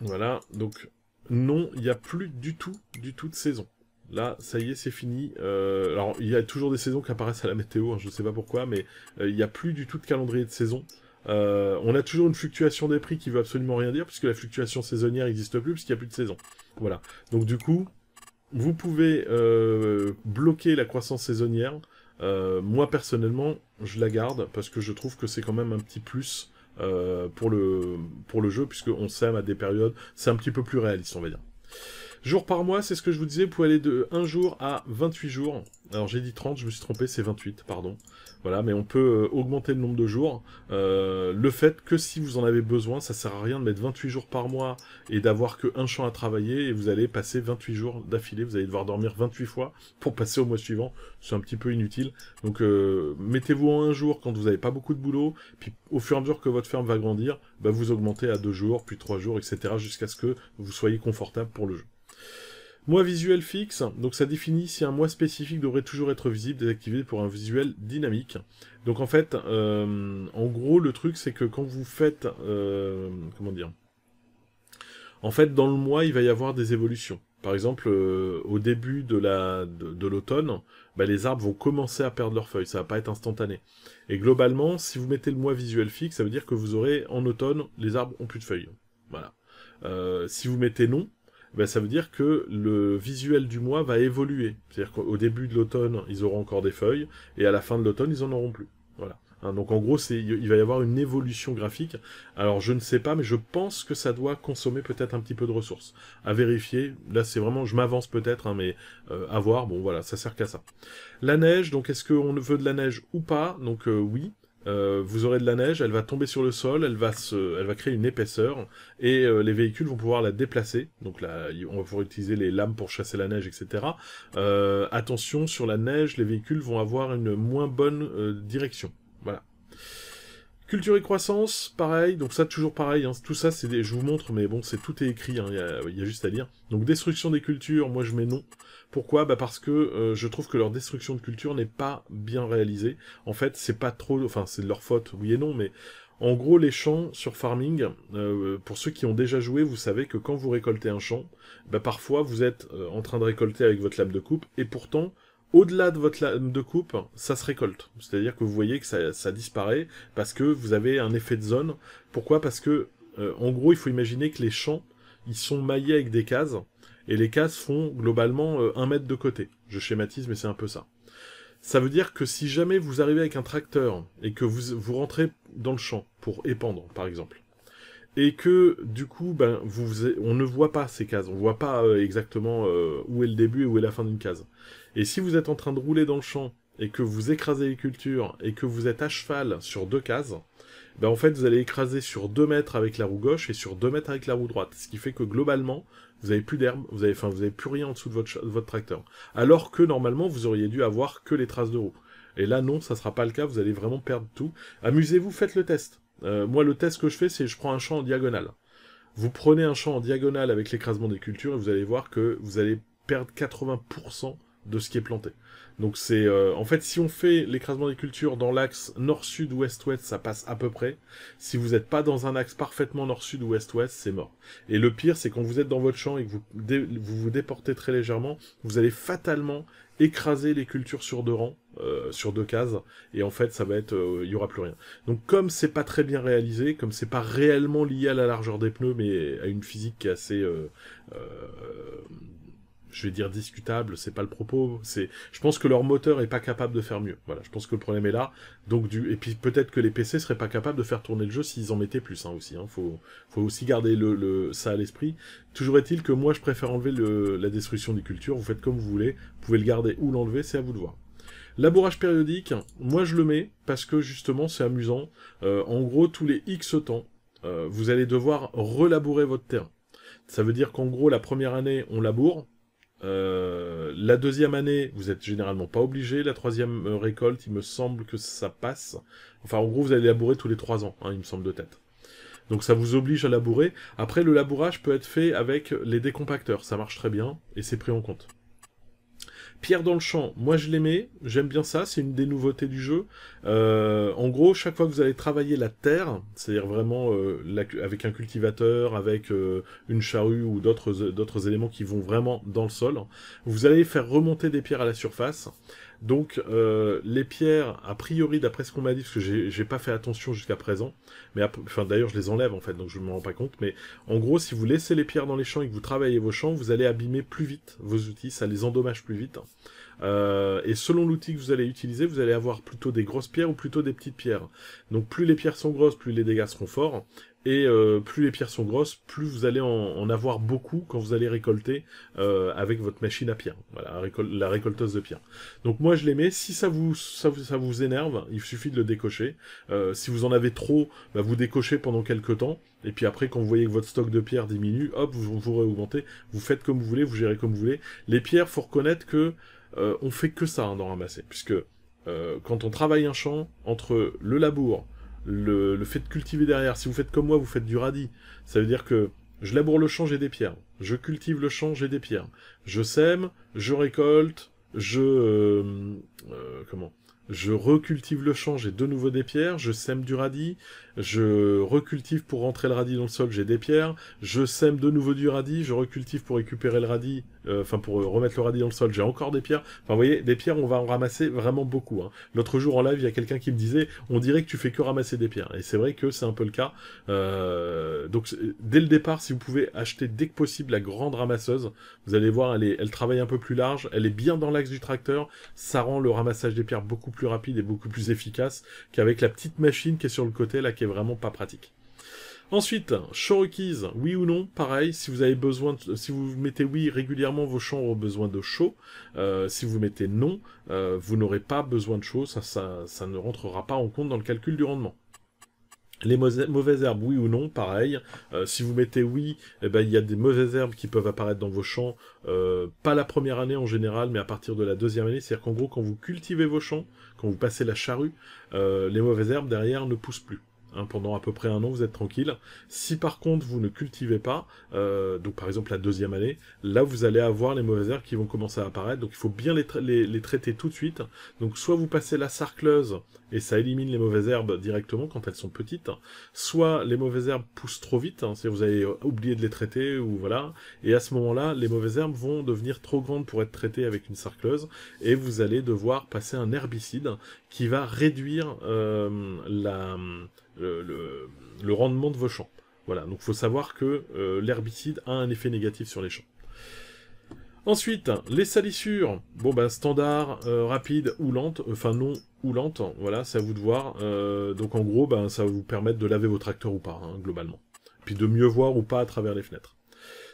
S1: Voilà, donc non, il n'y a plus du tout, du tout de saison. Là, ça y est, c'est fini. alors, il y a toujours des saisons qui apparaissent à la météo, hein, je ne sais pas pourquoi, mais il n'y a plus du tout de calendrier de saison. on a toujours une fluctuation des prix qui veut absolument rien dire puisque la fluctuation saisonnière n'existe plus puisqu'il n'y a plus de saison. Voilà. Donc du coup, vous pouvez euh, bloquer la croissance saisonnière. Euh, moi personnellement, je la garde parce que je trouve que c'est quand même un petit plus euh, pour le pour le jeu puisque on sème à des périodes, c'est un petit peu plus réaliste, on va dire. Jour par mois, c'est ce que je vous disais, vous pouvez aller de 1 jour à 28 jours. Alors j'ai dit 30, je me suis trompé, c'est 28, pardon. Voilà, mais on peut euh, augmenter le nombre de jours. Euh, le fait que si vous en avez besoin, ça sert à rien de mettre 28 jours par mois et d'avoir que un champ à travailler et vous allez passer 28 jours d'affilée, vous allez devoir dormir 28 fois pour passer au mois suivant. C'est un petit peu inutile. Donc euh, mettez-vous en un jour quand vous n'avez pas beaucoup de boulot, puis au fur et à mesure que votre ferme va grandir, bah, vous augmentez à deux jours, puis trois jours, etc. jusqu'à ce que vous soyez confortable pour le jeu. Mois visuel fixe, donc ça définit si un mois spécifique devrait toujours être visible, désactivé pour un visuel dynamique. Donc en fait, euh, en gros, le truc c'est que quand vous faites, euh, comment dire, en fait dans le mois il va y avoir des évolutions. Par exemple, euh, au début de la de, l'automne, bah, les arbres vont commencer à perdre leurs feuilles, ça va pas être instantané. Et globalement, si vous mettez le mois visuel fixe, ça veut dire que vous aurez en automne les arbres ont plus de feuilles. Voilà. si vous mettez non, ben, ça veut dire que le visuel du mois va évoluer. C'est-à-dire qu'au début de l'automne, ils auront encore des feuilles, et à la fin de l'automne, ils en auront plus. Voilà. Hein, donc en gros, c'est, il va y avoir une évolution graphique. Alors je ne sais pas, mais je pense que ça doit consommer peut-être un petit peu de ressources. À vérifier. Là, c'est vraiment, je m'avance peut-être, hein, mais euh, à voir. Bon, voilà, ça sert qu'à ça. La neige. Donc, est-ce qu'on veut de la neige ou pas Donc euh, oui. Euh, vous aurez de la neige, elle va tomber sur le sol, elle va, se, elle va créer une épaisseur, et euh, les véhicules vont pouvoir la déplacer. Donc là, on va pouvoir utiliser les lames pour chasser la neige, etc. Euh, attention, sur la neige, les véhicules vont avoir une moins bonne direction. Culture et croissance, pareil, donc ça toujours pareil, hein. tout ça c'est des... je vous montre, mais bon, c'est tout est écrit, hein. il y, a... juste à lire. Donc destruction des cultures, moi je mets non. Pourquoi Bah parce que euh, je trouve que leur destruction de culture n'est pas bien réalisée. En fait, c'est pas trop, enfin c'est de leur faute, oui et non, mais en gros, les champs sur farming, euh, pour ceux qui ont déjà joué, vous savez que quand vous récoltez un champ, bah parfois vous êtes euh, en train de récolter avec votre lame de coupe, et pourtant au-delà de votre lame de coupe, ça se récolte. C'est-à-dire que vous voyez que ça, disparaît parce que vous avez un effet de zone. Pourquoi Parce que, euh, en gros, il faut imaginer que les champs, ils sont maillés avec des cases. Et les cases font globalement euh, un mètre de côté. Je schématise, mais c'est un peu ça. Ça veut dire que si jamais vous arrivez avec un tracteur et que vous, vous rentrez dans le champ pour épandre, par exemple, et que du coup, ben, vous, on ne voit pas ces cases, on ne voit pas euh, exactement où est le début et où est la fin d'une case. Et si vous êtes en train de rouler dans le champ et que vous écrasez les cultures et que vous êtes à cheval sur deux cases, ben en fait vous allez écraser sur deux mètres avec la roue gauche et sur deux mètres avec la roue droite. Ce qui fait que globalement, vous avez plus d'herbe, vous avez, enfin, vous avez plus rien en dessous de votre, votre tracteur. Alors que normalement vous auriez dû avoir que les traces de roue. Et là non, ça sera pas le cas, vous allez vraiment perdre tout. Amusez-vous, faites le test. Euh, moi le test que je fais c'est je prends un champ en diagonale. Vous prenez un champ en diagonale avec l'écrasement des cultures et vous allez voir que vous allez perdre 80% de ce qui est planté. Donc c'est euh, en fait si on fait l'écrasement des cultures dans l'axe nord-sud ouest-ouest, ça passe à peu près. Si vous n'êtes pas dans un axe parfaitement nord-sud ouest-ouest, c'est mort. Et le pire, c'est quand vous êtes dans votre champ et que vous vous, déportez très légèrement, vous allez fatalement écraser les cultures sur deux rangs, euh, sur deux cases, et en fait ça va être, euh, il y aura plus rien. Donc comme c'est pas très bien réalisé, comme c'est pas réellement lié à la largeur des pneus, mais à une physique qui est assez je vais dire discutable, c'est pas le propos. C'est, je pense que leur moteur est pas capable de faire mieux. Voilà, je pense que le problème est là. Donc du, et puis peut-être que les PC seraient pas capables de faire tourner le jeu s'ils en mettaient plus hein, aussi. Hein. Faut, faut aussi garder le, le... ça à l'esprit. Toujours est-il que moi, je préfère enlever le... la destruction des cultures. Vous faites comme vous voulez. Vous pouvez le garder ou l'enlever, c'est à vous de voir. Labourage périodique, moi je le mets parce que justement c'est amusant. Euh, en gros, tous les X temps, euh, vous allez devoir relabourer votre terrain. Ça veut dire qu'en gros, la première année, on laboure, euh, la deuxième année, vous êtes généralement pas obligé. La troisième euh, récolte, il me semble que ça passe. Enfin, en gros, vous allez labourer tous les trois ans, hein, il me semble de tête. Donc ça vous oblige à labourer. Après, le labourage peut être fait avec les décompacteurs. Ça marche très bien et c'est pris en compte. Pierre dans le champ, moi je l'aimais, j'aime bien ça, c'est une des nouveautés du jeu. Euh, en gros, chaque fois que vous allez travailler la terre, c'est-à-dire vraiment euh, avec un cultivateur, avec euh, une charrue ou d'autres éléments qui vont vraiment dans le sol, vous allez faire remonter des pierres à la surface. Donc les pierres, a priori, d'après ce qu'on m'a dit, parce que j'ai pas fait attention jusqu'à présent, mais enfin d'ailleurs je les enlève en fait, donc je ne me rends pas compte. Mais en gros, si vous laissez les pierres dans les champs et que vous travaillez vos champs, vous allez abîmer plus vite vos outils, ça les endommage plus vite. Euh, et selon l'outil que vous allez utiliser, vous allez avoir plutôt des grosses pierres ou plutôt des petites pierres. Donc plus les pierres sont grosses, plus les dégâts seront forts. Et euh, plus les pierres sont grosses, plus vous allez en, avoir beaucoup quand vous allez récolter euh, avec votre machine à pierre. Voilà, la récolteuse de pierres Donc moi je les mets. Si ça vous ça vous, ça vous énerve, il suffit de le décocher. si vous en avez trop, bah, vous décochez pendant quelques temps. Et puis après, quand vous voyez que votre stock de pierres diminue, hop, vous vous réaugmentez. Vous faites comme vous voulez, vous gérez comme vous voulez. Les pierres, faut reconnaître que euh, on fait que ça hein, dans ramasser, puisque euh, quand on travaille un champ, entre le labour, le, fait de cultiver derrière, si vous faites comme moi, vous faites du radis, ça veut dire que je laboure le champ, j'ai des pierres, je cultive le champ, j'ai des pierres, je sème, je récolte, je... Euh, comment je recultive le champ, j'ai de nouveau des pierres, je sème du radis, je recultive pour rentrer le radis dans le sol, j'ai des pierres, je sème de nouveau du radis, je recultive pour récupérer le radis, euh, enfin pour euh, remettre le radis dans le sol, j'ai encore des pierres. Enfin, vous voyez, des pierres, on va en ramasser vraiment beaucoup. Hein. L'autre jour en live, il y a quelqu'un qui me disait, on dirait que tu fais que ramasser des pierres. Et c'est vrai que c'est un peu le cas. Euh, donc, dès le départ, si vous pouvez acheter dès que possible la grande ramasseuse, vous allez voir, elle, elle travaille un peu plus large, elle est bien dans l'axe du tracteur, ça rend le ramassage des pierres beaucoup plus rapide et beaucoup plus efficace qu'avec la petite machine qui est sur le côté, là, vraiment pas pratique. Ensuite, requise oui ou non, pareil, si vous avez besoin, si vous mettez oui régulièrement, vos champs auront besoin de chaud. Euh, si vous mettez non, euh, vous n'aurez pas besoin de chaud, ça, ça, ne rentrera pas en compte dans le calcul du rendement. Les mauvaises herbes, oui ou non, pareil. Euh, si vous mettez oui, eh ben, il y a des mauvaises herbes qui peuvent apparaître dans vos champs, pas la première année en général, mais à partir de la deuxième année. C'est-à-dire qu'en gros, quand vous cultivez vos champs, quand vous passez la charrue, les mauvaises herbes derrière ne poussent plus. Hein, pendant à peu près un an, vous êtes tranquille. Si par contre vous ne cultivez pas, euh, donc par exemple la deuxième année, là vous allez avoir les mauvaises herbes qui vont commencer à apparaître, donc il faut bien les, traiter tout de suite. Donc soit vous passez la sarcleuse et ça élimine les mauvaises herbes directement quand elles sont petites, soit les mauvaises herbes poussent trop vite, hein, si vous avez euh, oublié de les traiter ou voilà, et à ce moment-là, les mauvaises herbes vont devenir trop grandes pour être traitées avec une sarcleuse et vous allez devoir passer un herbicide qui va réduire euh, la le, rendement de vos champs. Voilà, donc faut savoir que euh, l'herbicide a un effet négatif sur les champs. Ensuite, les salissures. Bon ben standard, euh, rapide ou lente, euh, enfin non ou lente, hein, voilà, c'est à vous de voir. donc en gros, ben, ça va vous permettre de laver vos tracteurs ou pas, hein, globalement. Puis de mieux voir ou pas à travers les fenêtres.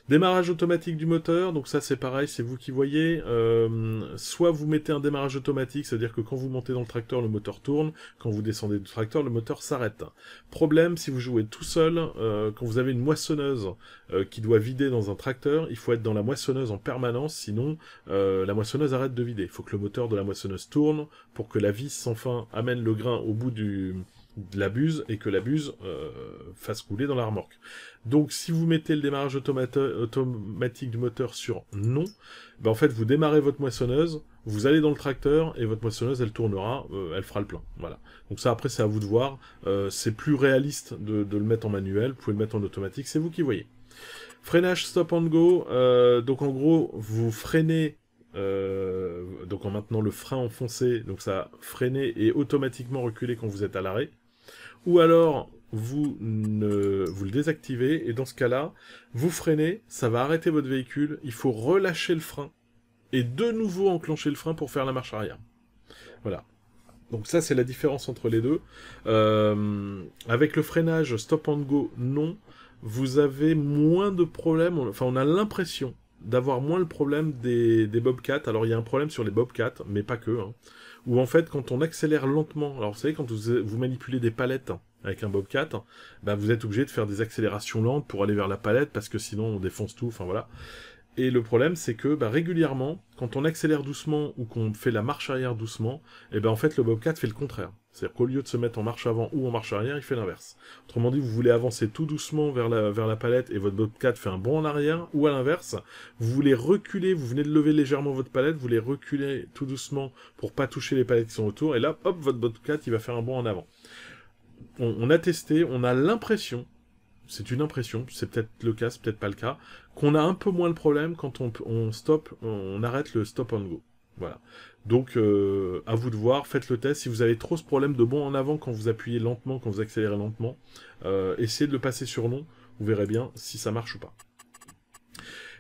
S1: Démarrage automatique du moteur, donc ça c'est pareil, c'est vous qui voyez. Euh, soit vous mettez un démarrage automatique, c'est-à-dire que quand vous montez dans le tracteur, le moteur tourne, quand vous descendez du tracteur, le moteur s'arrête. Problème, si vous jouez tout seul, euh, quand vous avez une moissonneuse euh, qui doit vider dans un tracteur, il faut être dans la moissonneuse en permanence, sinon la moissonneuse arrête de vider. Il faut que le moteur de la moissonneuse tourne pour que la vis sans fin amène le grain au bout du de la buse et que la buse euh, fasse couler dans la remorque. Donc si vous mettez le démarrage automatique du moteur sur non, ben, en fait vous démarrez votre moissonneuse, vous allez dans le tracteur et votre moissonneuse elle tournera, euh, elle fera le plein. Voilà. Donc ça après c'est à vous de voir. Euh, c'est plus réaliste de, le mettre en manuel, vous pouvez le mettre en automatique, c'est vous qui voyez. Freinage stop and go, donc en gros vous freinez donc en maintenant le frein enfoncé, donc ça a et automatiquement reculé quand vous êtes à l'arrêt ou alors vous, ne, vous le désactivez, et dans ce cas-là, vous freinez, ça va arrêter votre véhicule, il faut relâcher le frein, et de nouveau enclencher le frein pour faire la marche arrière. Voilà. Donc ça, c'est la différence entre les deux. Euh, avec le freinage stop and go, non, vous avez moins de problèmes, enfin on a l'impression d'avoir moins le problème des, des Bobcats. Alors il y a un problème sur les Bobcats, mais pas que. Hein où en fait quand on accélère lentement, alors vous savez quand vous, manipulez des palettes avec un Bobcat, bah vous êtes obligé de faire des accélérations lentes pour aller vers la palette parce que sinon on défonce tout, enfin voilà. Et le problème, c'est que bah, régulièrement, quand on accélère doucement ou qu'on fait la marche arrière doucement, et eh ben en fait le Bobcat fait le contraire. C'est-à-dire qu'au lieu de se mettre en marche avant ou en marche arrière, il fait l'inverse. Autrement dit, vous voulez avancer tout doucement vers la, vers la palette et votre Bobcat fait un bond en arrière, ou à l'inverse, vous voulez reculer, vous venez de lever légèrement votre palette, vous voulez reculer tout doucement pour pas toucher les palettes qui sont autour, et là, hop, votre Bobcat, il va faire un bond en avant. On, on a testé, on a l'impression c'est une impression, c'est peut-être le cas, c'est peut-être pas le cas, qu'on a un peu moins le problème quand on, on, arrête le stop and go. Voilà. Donc, euh, à vous de voir, faites le test. Si vous avez trop ce problème de bond en avant quand vous appuyez lentement, quand vous accélérez lentement, euh, essayez de le passer sur long. Vous verrez bien si ça marche ou pas.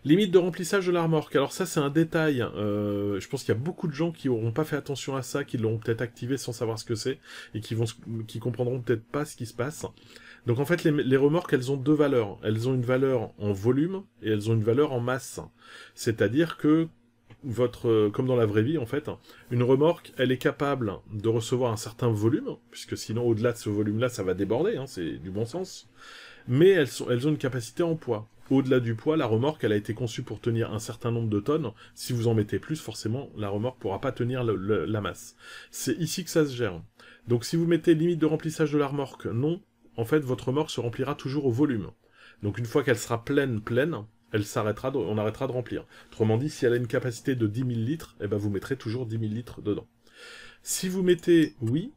S1: Limite de remplissage de la remorque. Alors ça, c'est un détail. Euh, je pense qu'il y a beaucoup de gens qui n'auront pas fait attention à ça, qui l'auront peut-être activé sans savoir ce que c'est, et qui vont, qui comprendront peut-être pas ce qui se passe. Donc en fait, les, remorques, elles ont deux valeurs. Elles ont une valeur en volume et elles ont une valeur en masse. C'est-à-dire que votre, comme dans la vraie vie en fait, une remorque, elle est capable de recevoir un certain volume, puisque sinon au-delà de ce volume-là, ça va déborder, hein, c'est du bon sens. Mais elles, sont, elles ont une capacité en poids. Au-delà du poids, la remorque, elle a été conçue pour tenir un certain nombre de tonnes. Si vous en mettez plus, forcément, la remorque pourra pas tenir la masse. C'est ici que ça se gère. Donc si vous mettez limite de remplissage de la remorque, non, en fait, votre remorque se remplira toujours au volume. Donc une fois qu'elle sera pleine, pleine, elle s'arrêtera, on arrêtera de remplir. Autrement dit, si elle a une capacité de 10 000 litres, eh ben, vous mettrez toujours 10 000 litres dedans. Si vous mettez oui,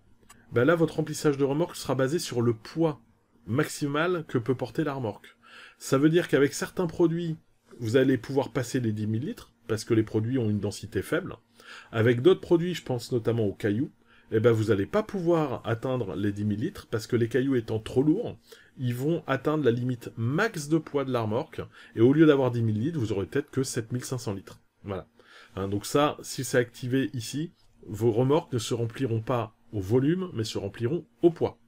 S1: ben là, votre remplissage de remorque sera basé sur le poids maximal que peut porter la remorque. Ça veut dire qu'avec certains produits, vous allez pouvoir passer les 10 000 litres, parce que les produits ont une densité faible. Avec d'autres produits, je pense notamment aux cailloux, eh ben, vous n'allez pas pouvoir atteindre les 10 000 litres parce que les cailloux étant trop lourds, ils vont atteindre la limite max de poids de la remorque et au lieu d'avoir 10 000 litres, vous aurez peut-être que 7500 litres. Voilà. Hein, donc ça, si c'est activé ici, vos remorques ne se rempliront pas au volume, mais se rempliront au poids.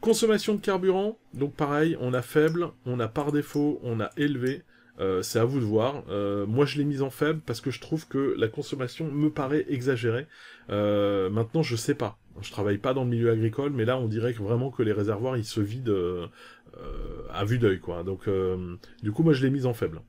S1: Consommation de carburant, donc pareil, on a faible, on a par défaut, on a élevé. Euh, c'est à vous de voir. Euh, moi, je l'ai mise en faible parce que je trouve que la consommation me paraît exagérée. Euh, maintenant, je sais pas. Je travaille pas dans le milieu agricole, mais là, on dirait vraiment que les réservoirs ils se vident à vue d'œil, quoi. Donc, du coup, moi, je l'ai mise en faible.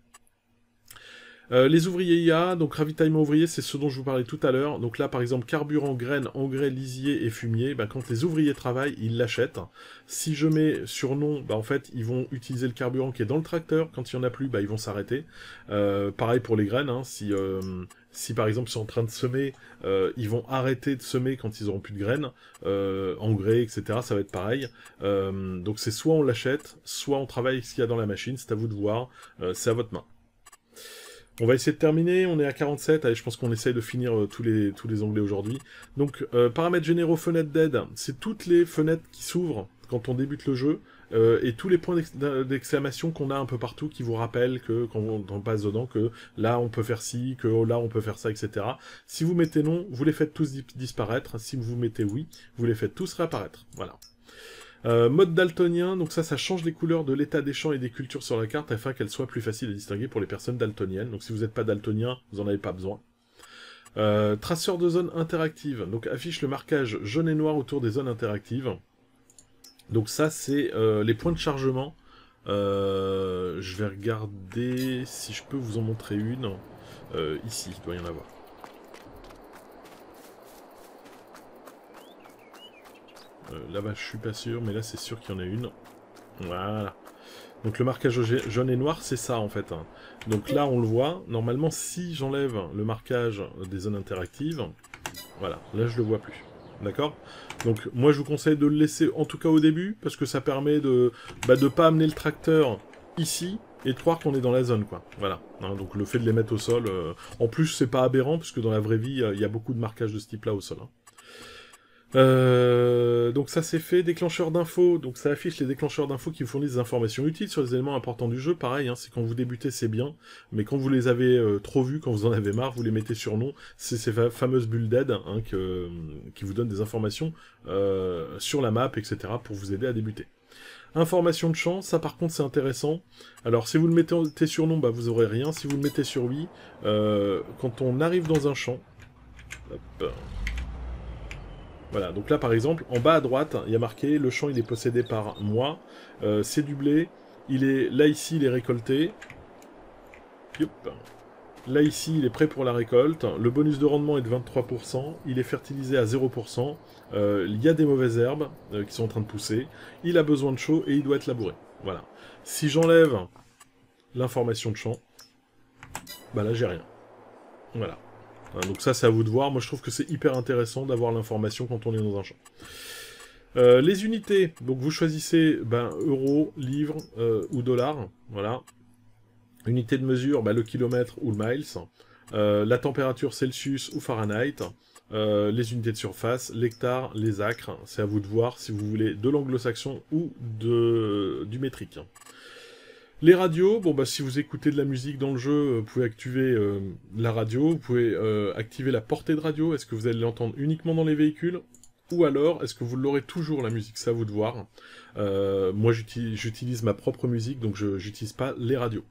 S1: Euh, les ouvriers IA, donc ravitaillement ouvrier, c'est ce dont je vous parlais tout à l'heure. Donc là, par exemple, carburant, graines, engrais, lisier et fumier, bah, quand les ouvriers travaillent, ils l'achètent. Si je mets sur non, bah, en fait, ils vont utiliser le carburant qui est dans le tracteur. Quand il n'y en a plus, bah, ils vont s'arrêter. Euh, pareil pour les graines, hein. si... Euh, si par exemple ils sont en train de semer, ils vont arrêter de semer quand ils auront plus de graines, engrais, etc. Ça va être pareil. donc c'est soit on l'achète, soit on travaille avec ce qu'il y a dans la machine. C'est à vous de voir. c'est à votre main. On va essayer de terminer, on est à 47, allez je pense qu'on essaye de finir euh, tous, les, tous les onglets aujourd'hui. Donc euh, paramètres généraux fenêtres d'aide, c'est toutes les fenêtres qui s'ouvrent quand on débute le jeu, euh, et tous les points d'exclamation qu'on a un peu partout qui vous rappellent que quand on, on, passe dedans, que là on peut faire ci, que là on peut faire ça, etc. Si vous mettez non, vous les faites tous disparaître, si vous mettez oui, vous les faites tous réapparaître. Voilà. Euh, mode daltonien, donc ça, ça change les couleurs de l'état des champs et des cultures sur la carte afin qu'elles soient plus faciles à distinguer pour les personnes daltoniennes. Donc si vous n'êtes pas daltonien, vous n'en avez pas besoin. Euh, traceur de zone interactive, donc affiche le marquage jaune et noir autour des zones interactives. Donc ça, c'est euh, les points de chargement. je vais regarder si je peux vous en montrer une. ici, il doit y en avoir. Euh, là-bas, je suis pas sûr, mais là, c'est sûr qu'il y en a une. Voilà. Donc le marquage jaune et noir, c'est ça en fait. Hein. Donc là, on le voit. Normalement, si j'enlève le marquage des zones interactives, voilà, là, je le vois plus. D'accord Donc moi, je vous conseille de le laisser, en tout cas au début, parce que ça permet de ne bah, de pas amener le tracteur ici et de croire qu'on est dans la zone, quoi. Voilà. Hein. donc le fait de les mettre au sol, euh, en plus, c'est pas aberrant, parce que dans la vraie vie, il y a beaucoup de marquages de ce type-là au sol. Hein. Euh, donc ça c'est fait, déclencheur d'infos, donc ça affiche les déclencheurs d'infos qui vous fournissent des informations utiles sur les éléments importants du jeu, pareil, hein, c'est quand vous débutez c'est bien, mais quand vous les avez euh, trop vus, quand vous en avez marre, vous les mettez sur nom, c'est ces fameuses bulles d'aide hein, euh, qui vous donnent des informations sur la map, etc., pour vous aider à débuter. Information de champ, ça par contre c'est intéressant. Alors si vous le mettez sur nom, bah, vous aurez rien, si vous le mettez sur oui, quand on arrive dans un champ, hop, voilà, donc là par exemple, en bas à droite, il y a marqué le champ il est possédé par moi, euh, c'est du blé, il est là ici il est récolté. Là ici il est prêt pour la récolte, le bonus de rendement est de 23%, il est fertilisé à 0%, euh, il y a des mauvaises herbes euh, qui sont en train de pousser, il a besoin de chaud et il doit être labouré. Voilà. Si j'enlève l'information de champ, bah là j'ai rien. Voilà. Hein, donc ça, c'est à vous de voir. Moi, je trouve que c'est hyper intéressant d'avoir l'information quand on est dans un champ. Euh, les unités, donc vous choisissez ben, euros, livres euh, ou dollars, voilà. Unité de mesure, ben, le kilomètre ou le miles. Euh, la température Celsius ou Fahrenheit. les unités de surface, l'hectare, les acres. C'est à vous de voir si vous voulez de l'anglo-saxon ou de, du métrique. Les radios, bon bah si vous écoutez de la musique dans le jeu, euh, vous pouvez activer euh, la radio, vous pouvez euh, activer la portée de radio, est-ce que vous allez l'entendre uniquement dans les véhicules ou alors, est-ce que vous l'aurez toujours la musique Ça, à vous de voir. moi, j'utilise ma propre musique, donc je n'utilise pas les radios.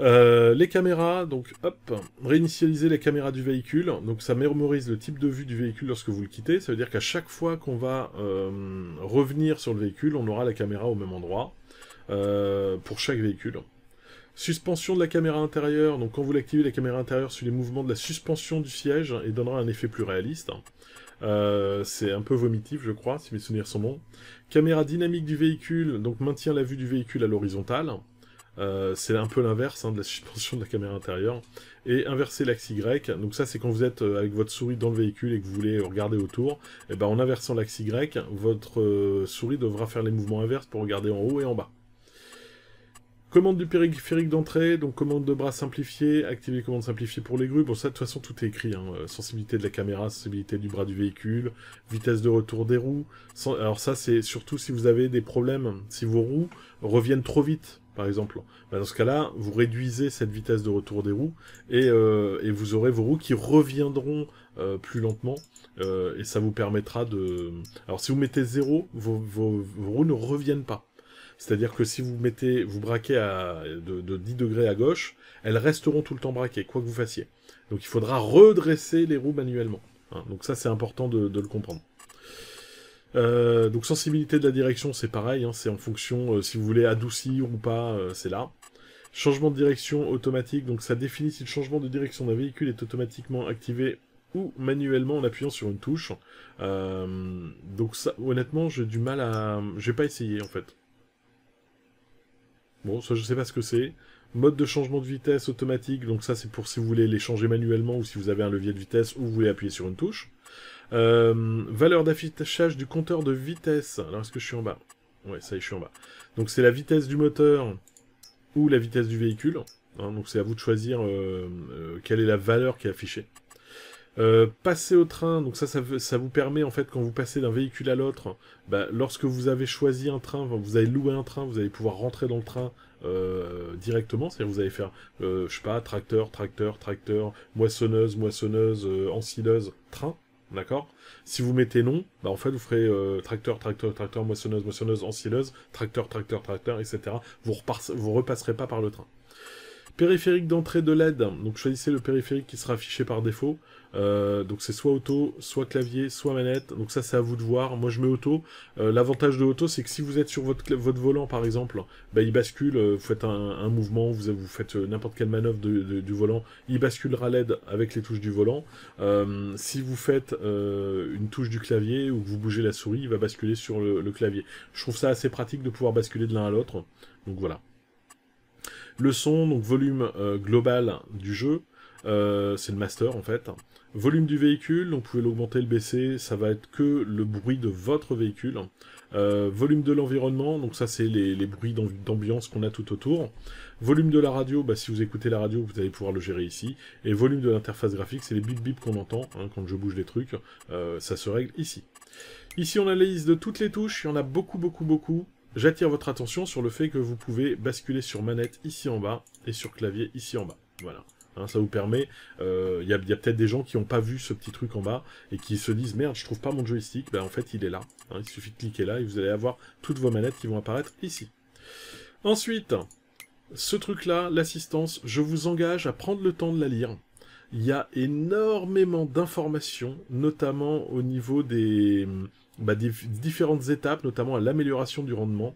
S1: les caméras, donc hop, réinitialiser les caméras du véhicule, donc ça mémorise le type de vue du véhicule lorsque vous le quittez, ça veut dire qu'à chaque fois qu'on va revenir sur le véhicule, on aura la caméra au même endroit. Euh, pour chaque véhicule. Suspension de la caméra intérieure, donc quand vous l'activez, la caméra intérieure suit les mouvements de la suspension du siège et donnera un effet plus réaliste. Euh, c'est un peu vomitif, je crois, si mes souvenirs sont bons. Caméra dynamique du véhicule, donc maintient la vue du véhicule à l'horizontale. Euh, c'est un peu l'inverse hein, de la suspension de la caméra intérieure. Et inverser l'axe Y, donc ça c'est quand vous êtes avec votre souris dans le véhicule et que vous voulez regarder autour, et eh ben en inversant l'axe Y, votre souris devra faire les mouvements inverses pour regarder en haut et en bas. Commande du périphérique d'entrée, donc commande de bras simplifiée, activer commande simplifiée pour les grues. Bon, ça, de toute façon, tout est écrit. Hein. Euh, sensibilité de la caméra, sensibilité du bras du véhicule, vitesse de retour des roues. Alors ça, c'est surtout si vous avez des problèmes, si vos roues reviennent trop vite, par exemple. Bah, dans ce cas-là, vous réduisez cette vitesse de retour des roues et, euh, et vous aurez vos roues qui reviendront euh, plus lentement et ça vous permettra de... Alors si vous mettez 0, vos, vos roues ne reviennent pas. C'est-à-dire que si vous mettez, vous braquez à, de, de, 10 degrés à gauche, elles resteront tout le temps braquées, quoi que vous fassiez. Donc il faudra redresser les roues manuellement. Hein. Donc ça, c'est important de, le comprendre. Euh, donc sensibilité de la direction, c'est pareil, hein. c'est en fonction euh, si vous voulez adoucir ou pas, euh, c'est là. Changement de direction automatique, donc ça définit si le changement de direction d'un véhicule est automatiquement activé ou manuellement en appuyant sur une touche. donc ça, honnêtement, j'ai du mal à... J'ai pas essayé en fait. Bon, ça je sais pas ce que c'est. Mode de changement de vitesse automatique, donc ça c'est pour si vous voulez les changer manuellement ou si vous avez un levier de vitesse ou vous voulez appuyer sur une touche. Euh, valeur d'affichage du compteur de vitesse. Alors est-ce que je suis en bas Ouais, ça y est, je suis en bas. Donc c'est la vitesse du moteur ou la vitesse du véhicule. Hein. donc c'est à vous de choisir euh, euh, quelle est la valeur qui est affichée. Euh, passer au train, donc ça, ça, vous permet en fait quand vous passez d'un véhicule à l'autre, bah, lorsque vous avez choisi un train, vous avez loué un train, vous allez pouvoir rentrer dans le train euh, directement, c'est-à-dire vous allez faire, euh, je sais pas, tracteur, tracteur, tracteur, moissonneuse, moissonneuse, ensileuse, train, d'accord Si vous mettez non, bah en fait vous ferez tracteur, tracteur, tracteur, moissonneuse, moissonneuse, ensileuse, tracteur, tracteur, tracteur, etc. Vous, vous repasserez pas par le train. Périphérique d'entrée de l'aide donc choisissez le périphérique qui sera affiché par défaut. Euh, donc c'est soit auto, soit clavier, soit manette. Donc ça c'est à vous de voir. Moi je mets auto. Euh, l'avantage de auto c'est que si vous êtes sur votre, votre volant par exemple, bah, il bascule, euh, vous faites un, mouvement, vous, vous faites n'importe quelle manœuvre du volant, il basculera l'aide avec les touches du volant. si vous faites une touche du clavier ou que vous bougez la souris, il va basculer sur le, clavier. Je trouve ça assez pratique de pouvoir basculer de l'un à l'autre. Donc voilà. Le son, donc volume global du jeu, c'est le master en fait. Volume du véhicule, on pouvait l'augmenter, le baisser, ça va être que le bruit de votre véhicule. Euh, volume de l'environnement, donc ça c'est les, bruits d'ambiance qu'on a tout autour. Volume de la radio, bah, si vous écoutez la radio, vous allez pouvoir le gérer ici. Et volume de l'interface graphique, c'est les bip bip qu'on entend hein, quand je bouge les trucs, euh, ça se règle ici. Ici on a la liste de toutes les touches, il y en a beaucoup beaucoup beaucoup. J'attire votre attention sur le fait que vous pouvez basculer sur manette ici en bas et sur clavier ici en bas. Voilà. Hein, ça vous permet, euh, il y a, peut-être des gens qui n'ont pas vu ce petit truc en bas et qui se disent merde, je trouve pas mon joystick. Ben, en fait, il est là. Hein, il suffit de cliquer là et vous allez avoir toutes vos manettes qui vont apparaître ici. Ensuite, ce truc-là, l'assistance, je vous engage à prendre le temps de la lire. Il y a énormément d'informations, notamment au niveau des bah, différentes étapes, notamment à l'amélioration du rendement.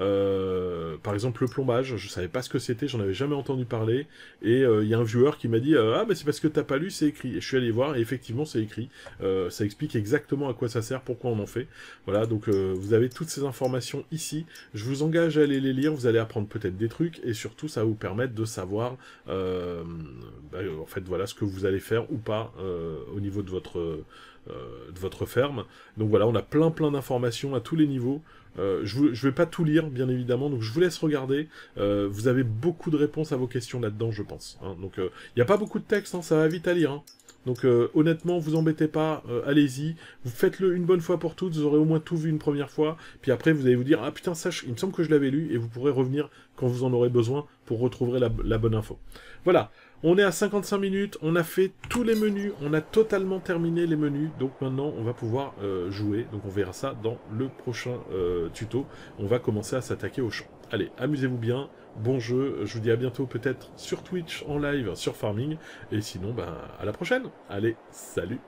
S1: Euh, par exemple, le plombage, je savais pas ce que c'était, j'en avais jamais entendu parler. Et euh, il y a un viewer qui m'a dit euh, Ah, mais c'est parce que t'as pas lu, c'est écrit. Et je suis allé voir, et effectivement, c'est écrit. ça explique exactement à quoi ça sert, pourquoi on en fait. Voilà, donc vous avez toutes ces informations ici. Je vous engage à aller les lire, vous allez apprendre peut-être des trucs, et surtout, ça va vous permettre de savoir, bah, en fait, voilà ce que vous allez faire ou pas au niveau de votre euh, de votre ferme. Donc voilà, on a plein plein d'informations à tous les niveaux. Euh, je vais pas tout lire, bien évidemment, donc je vous laisse regarder. Euh, vous avez beaucoup de réponses à vos questions là-dedans, je pense. Hein. Donc, il n'y a pas beaucoup de texte, hein, ça va vite à lire. Hein. Donc, honnêtement, vous embêtez pas, allez-y. Vous faites-le une bonne fois pour toutes, vous aurez au moins tout vu une première fois. Puis après, vous allez vous dire, ah putain, ça, il me semble que je l'avais lu, et vous pourrez revenir quand vous en aurez besoin pour retrouver la, la bonne info. Voilà. On est à 55 minutes, on a fait tous les menus, on a totalement terminé les menus, donc maintenant on va pouvoir euh, jouer, donc on verra ça dans le prochain euh, tuto, on va commencer à s'attaquer au champ. Allez, amusez-vous bien, bon jeu, je vous dis à bientôt peut-être sur Twitch, en live, sur Farming, et sinon, ben, à la prochaine Allez, salut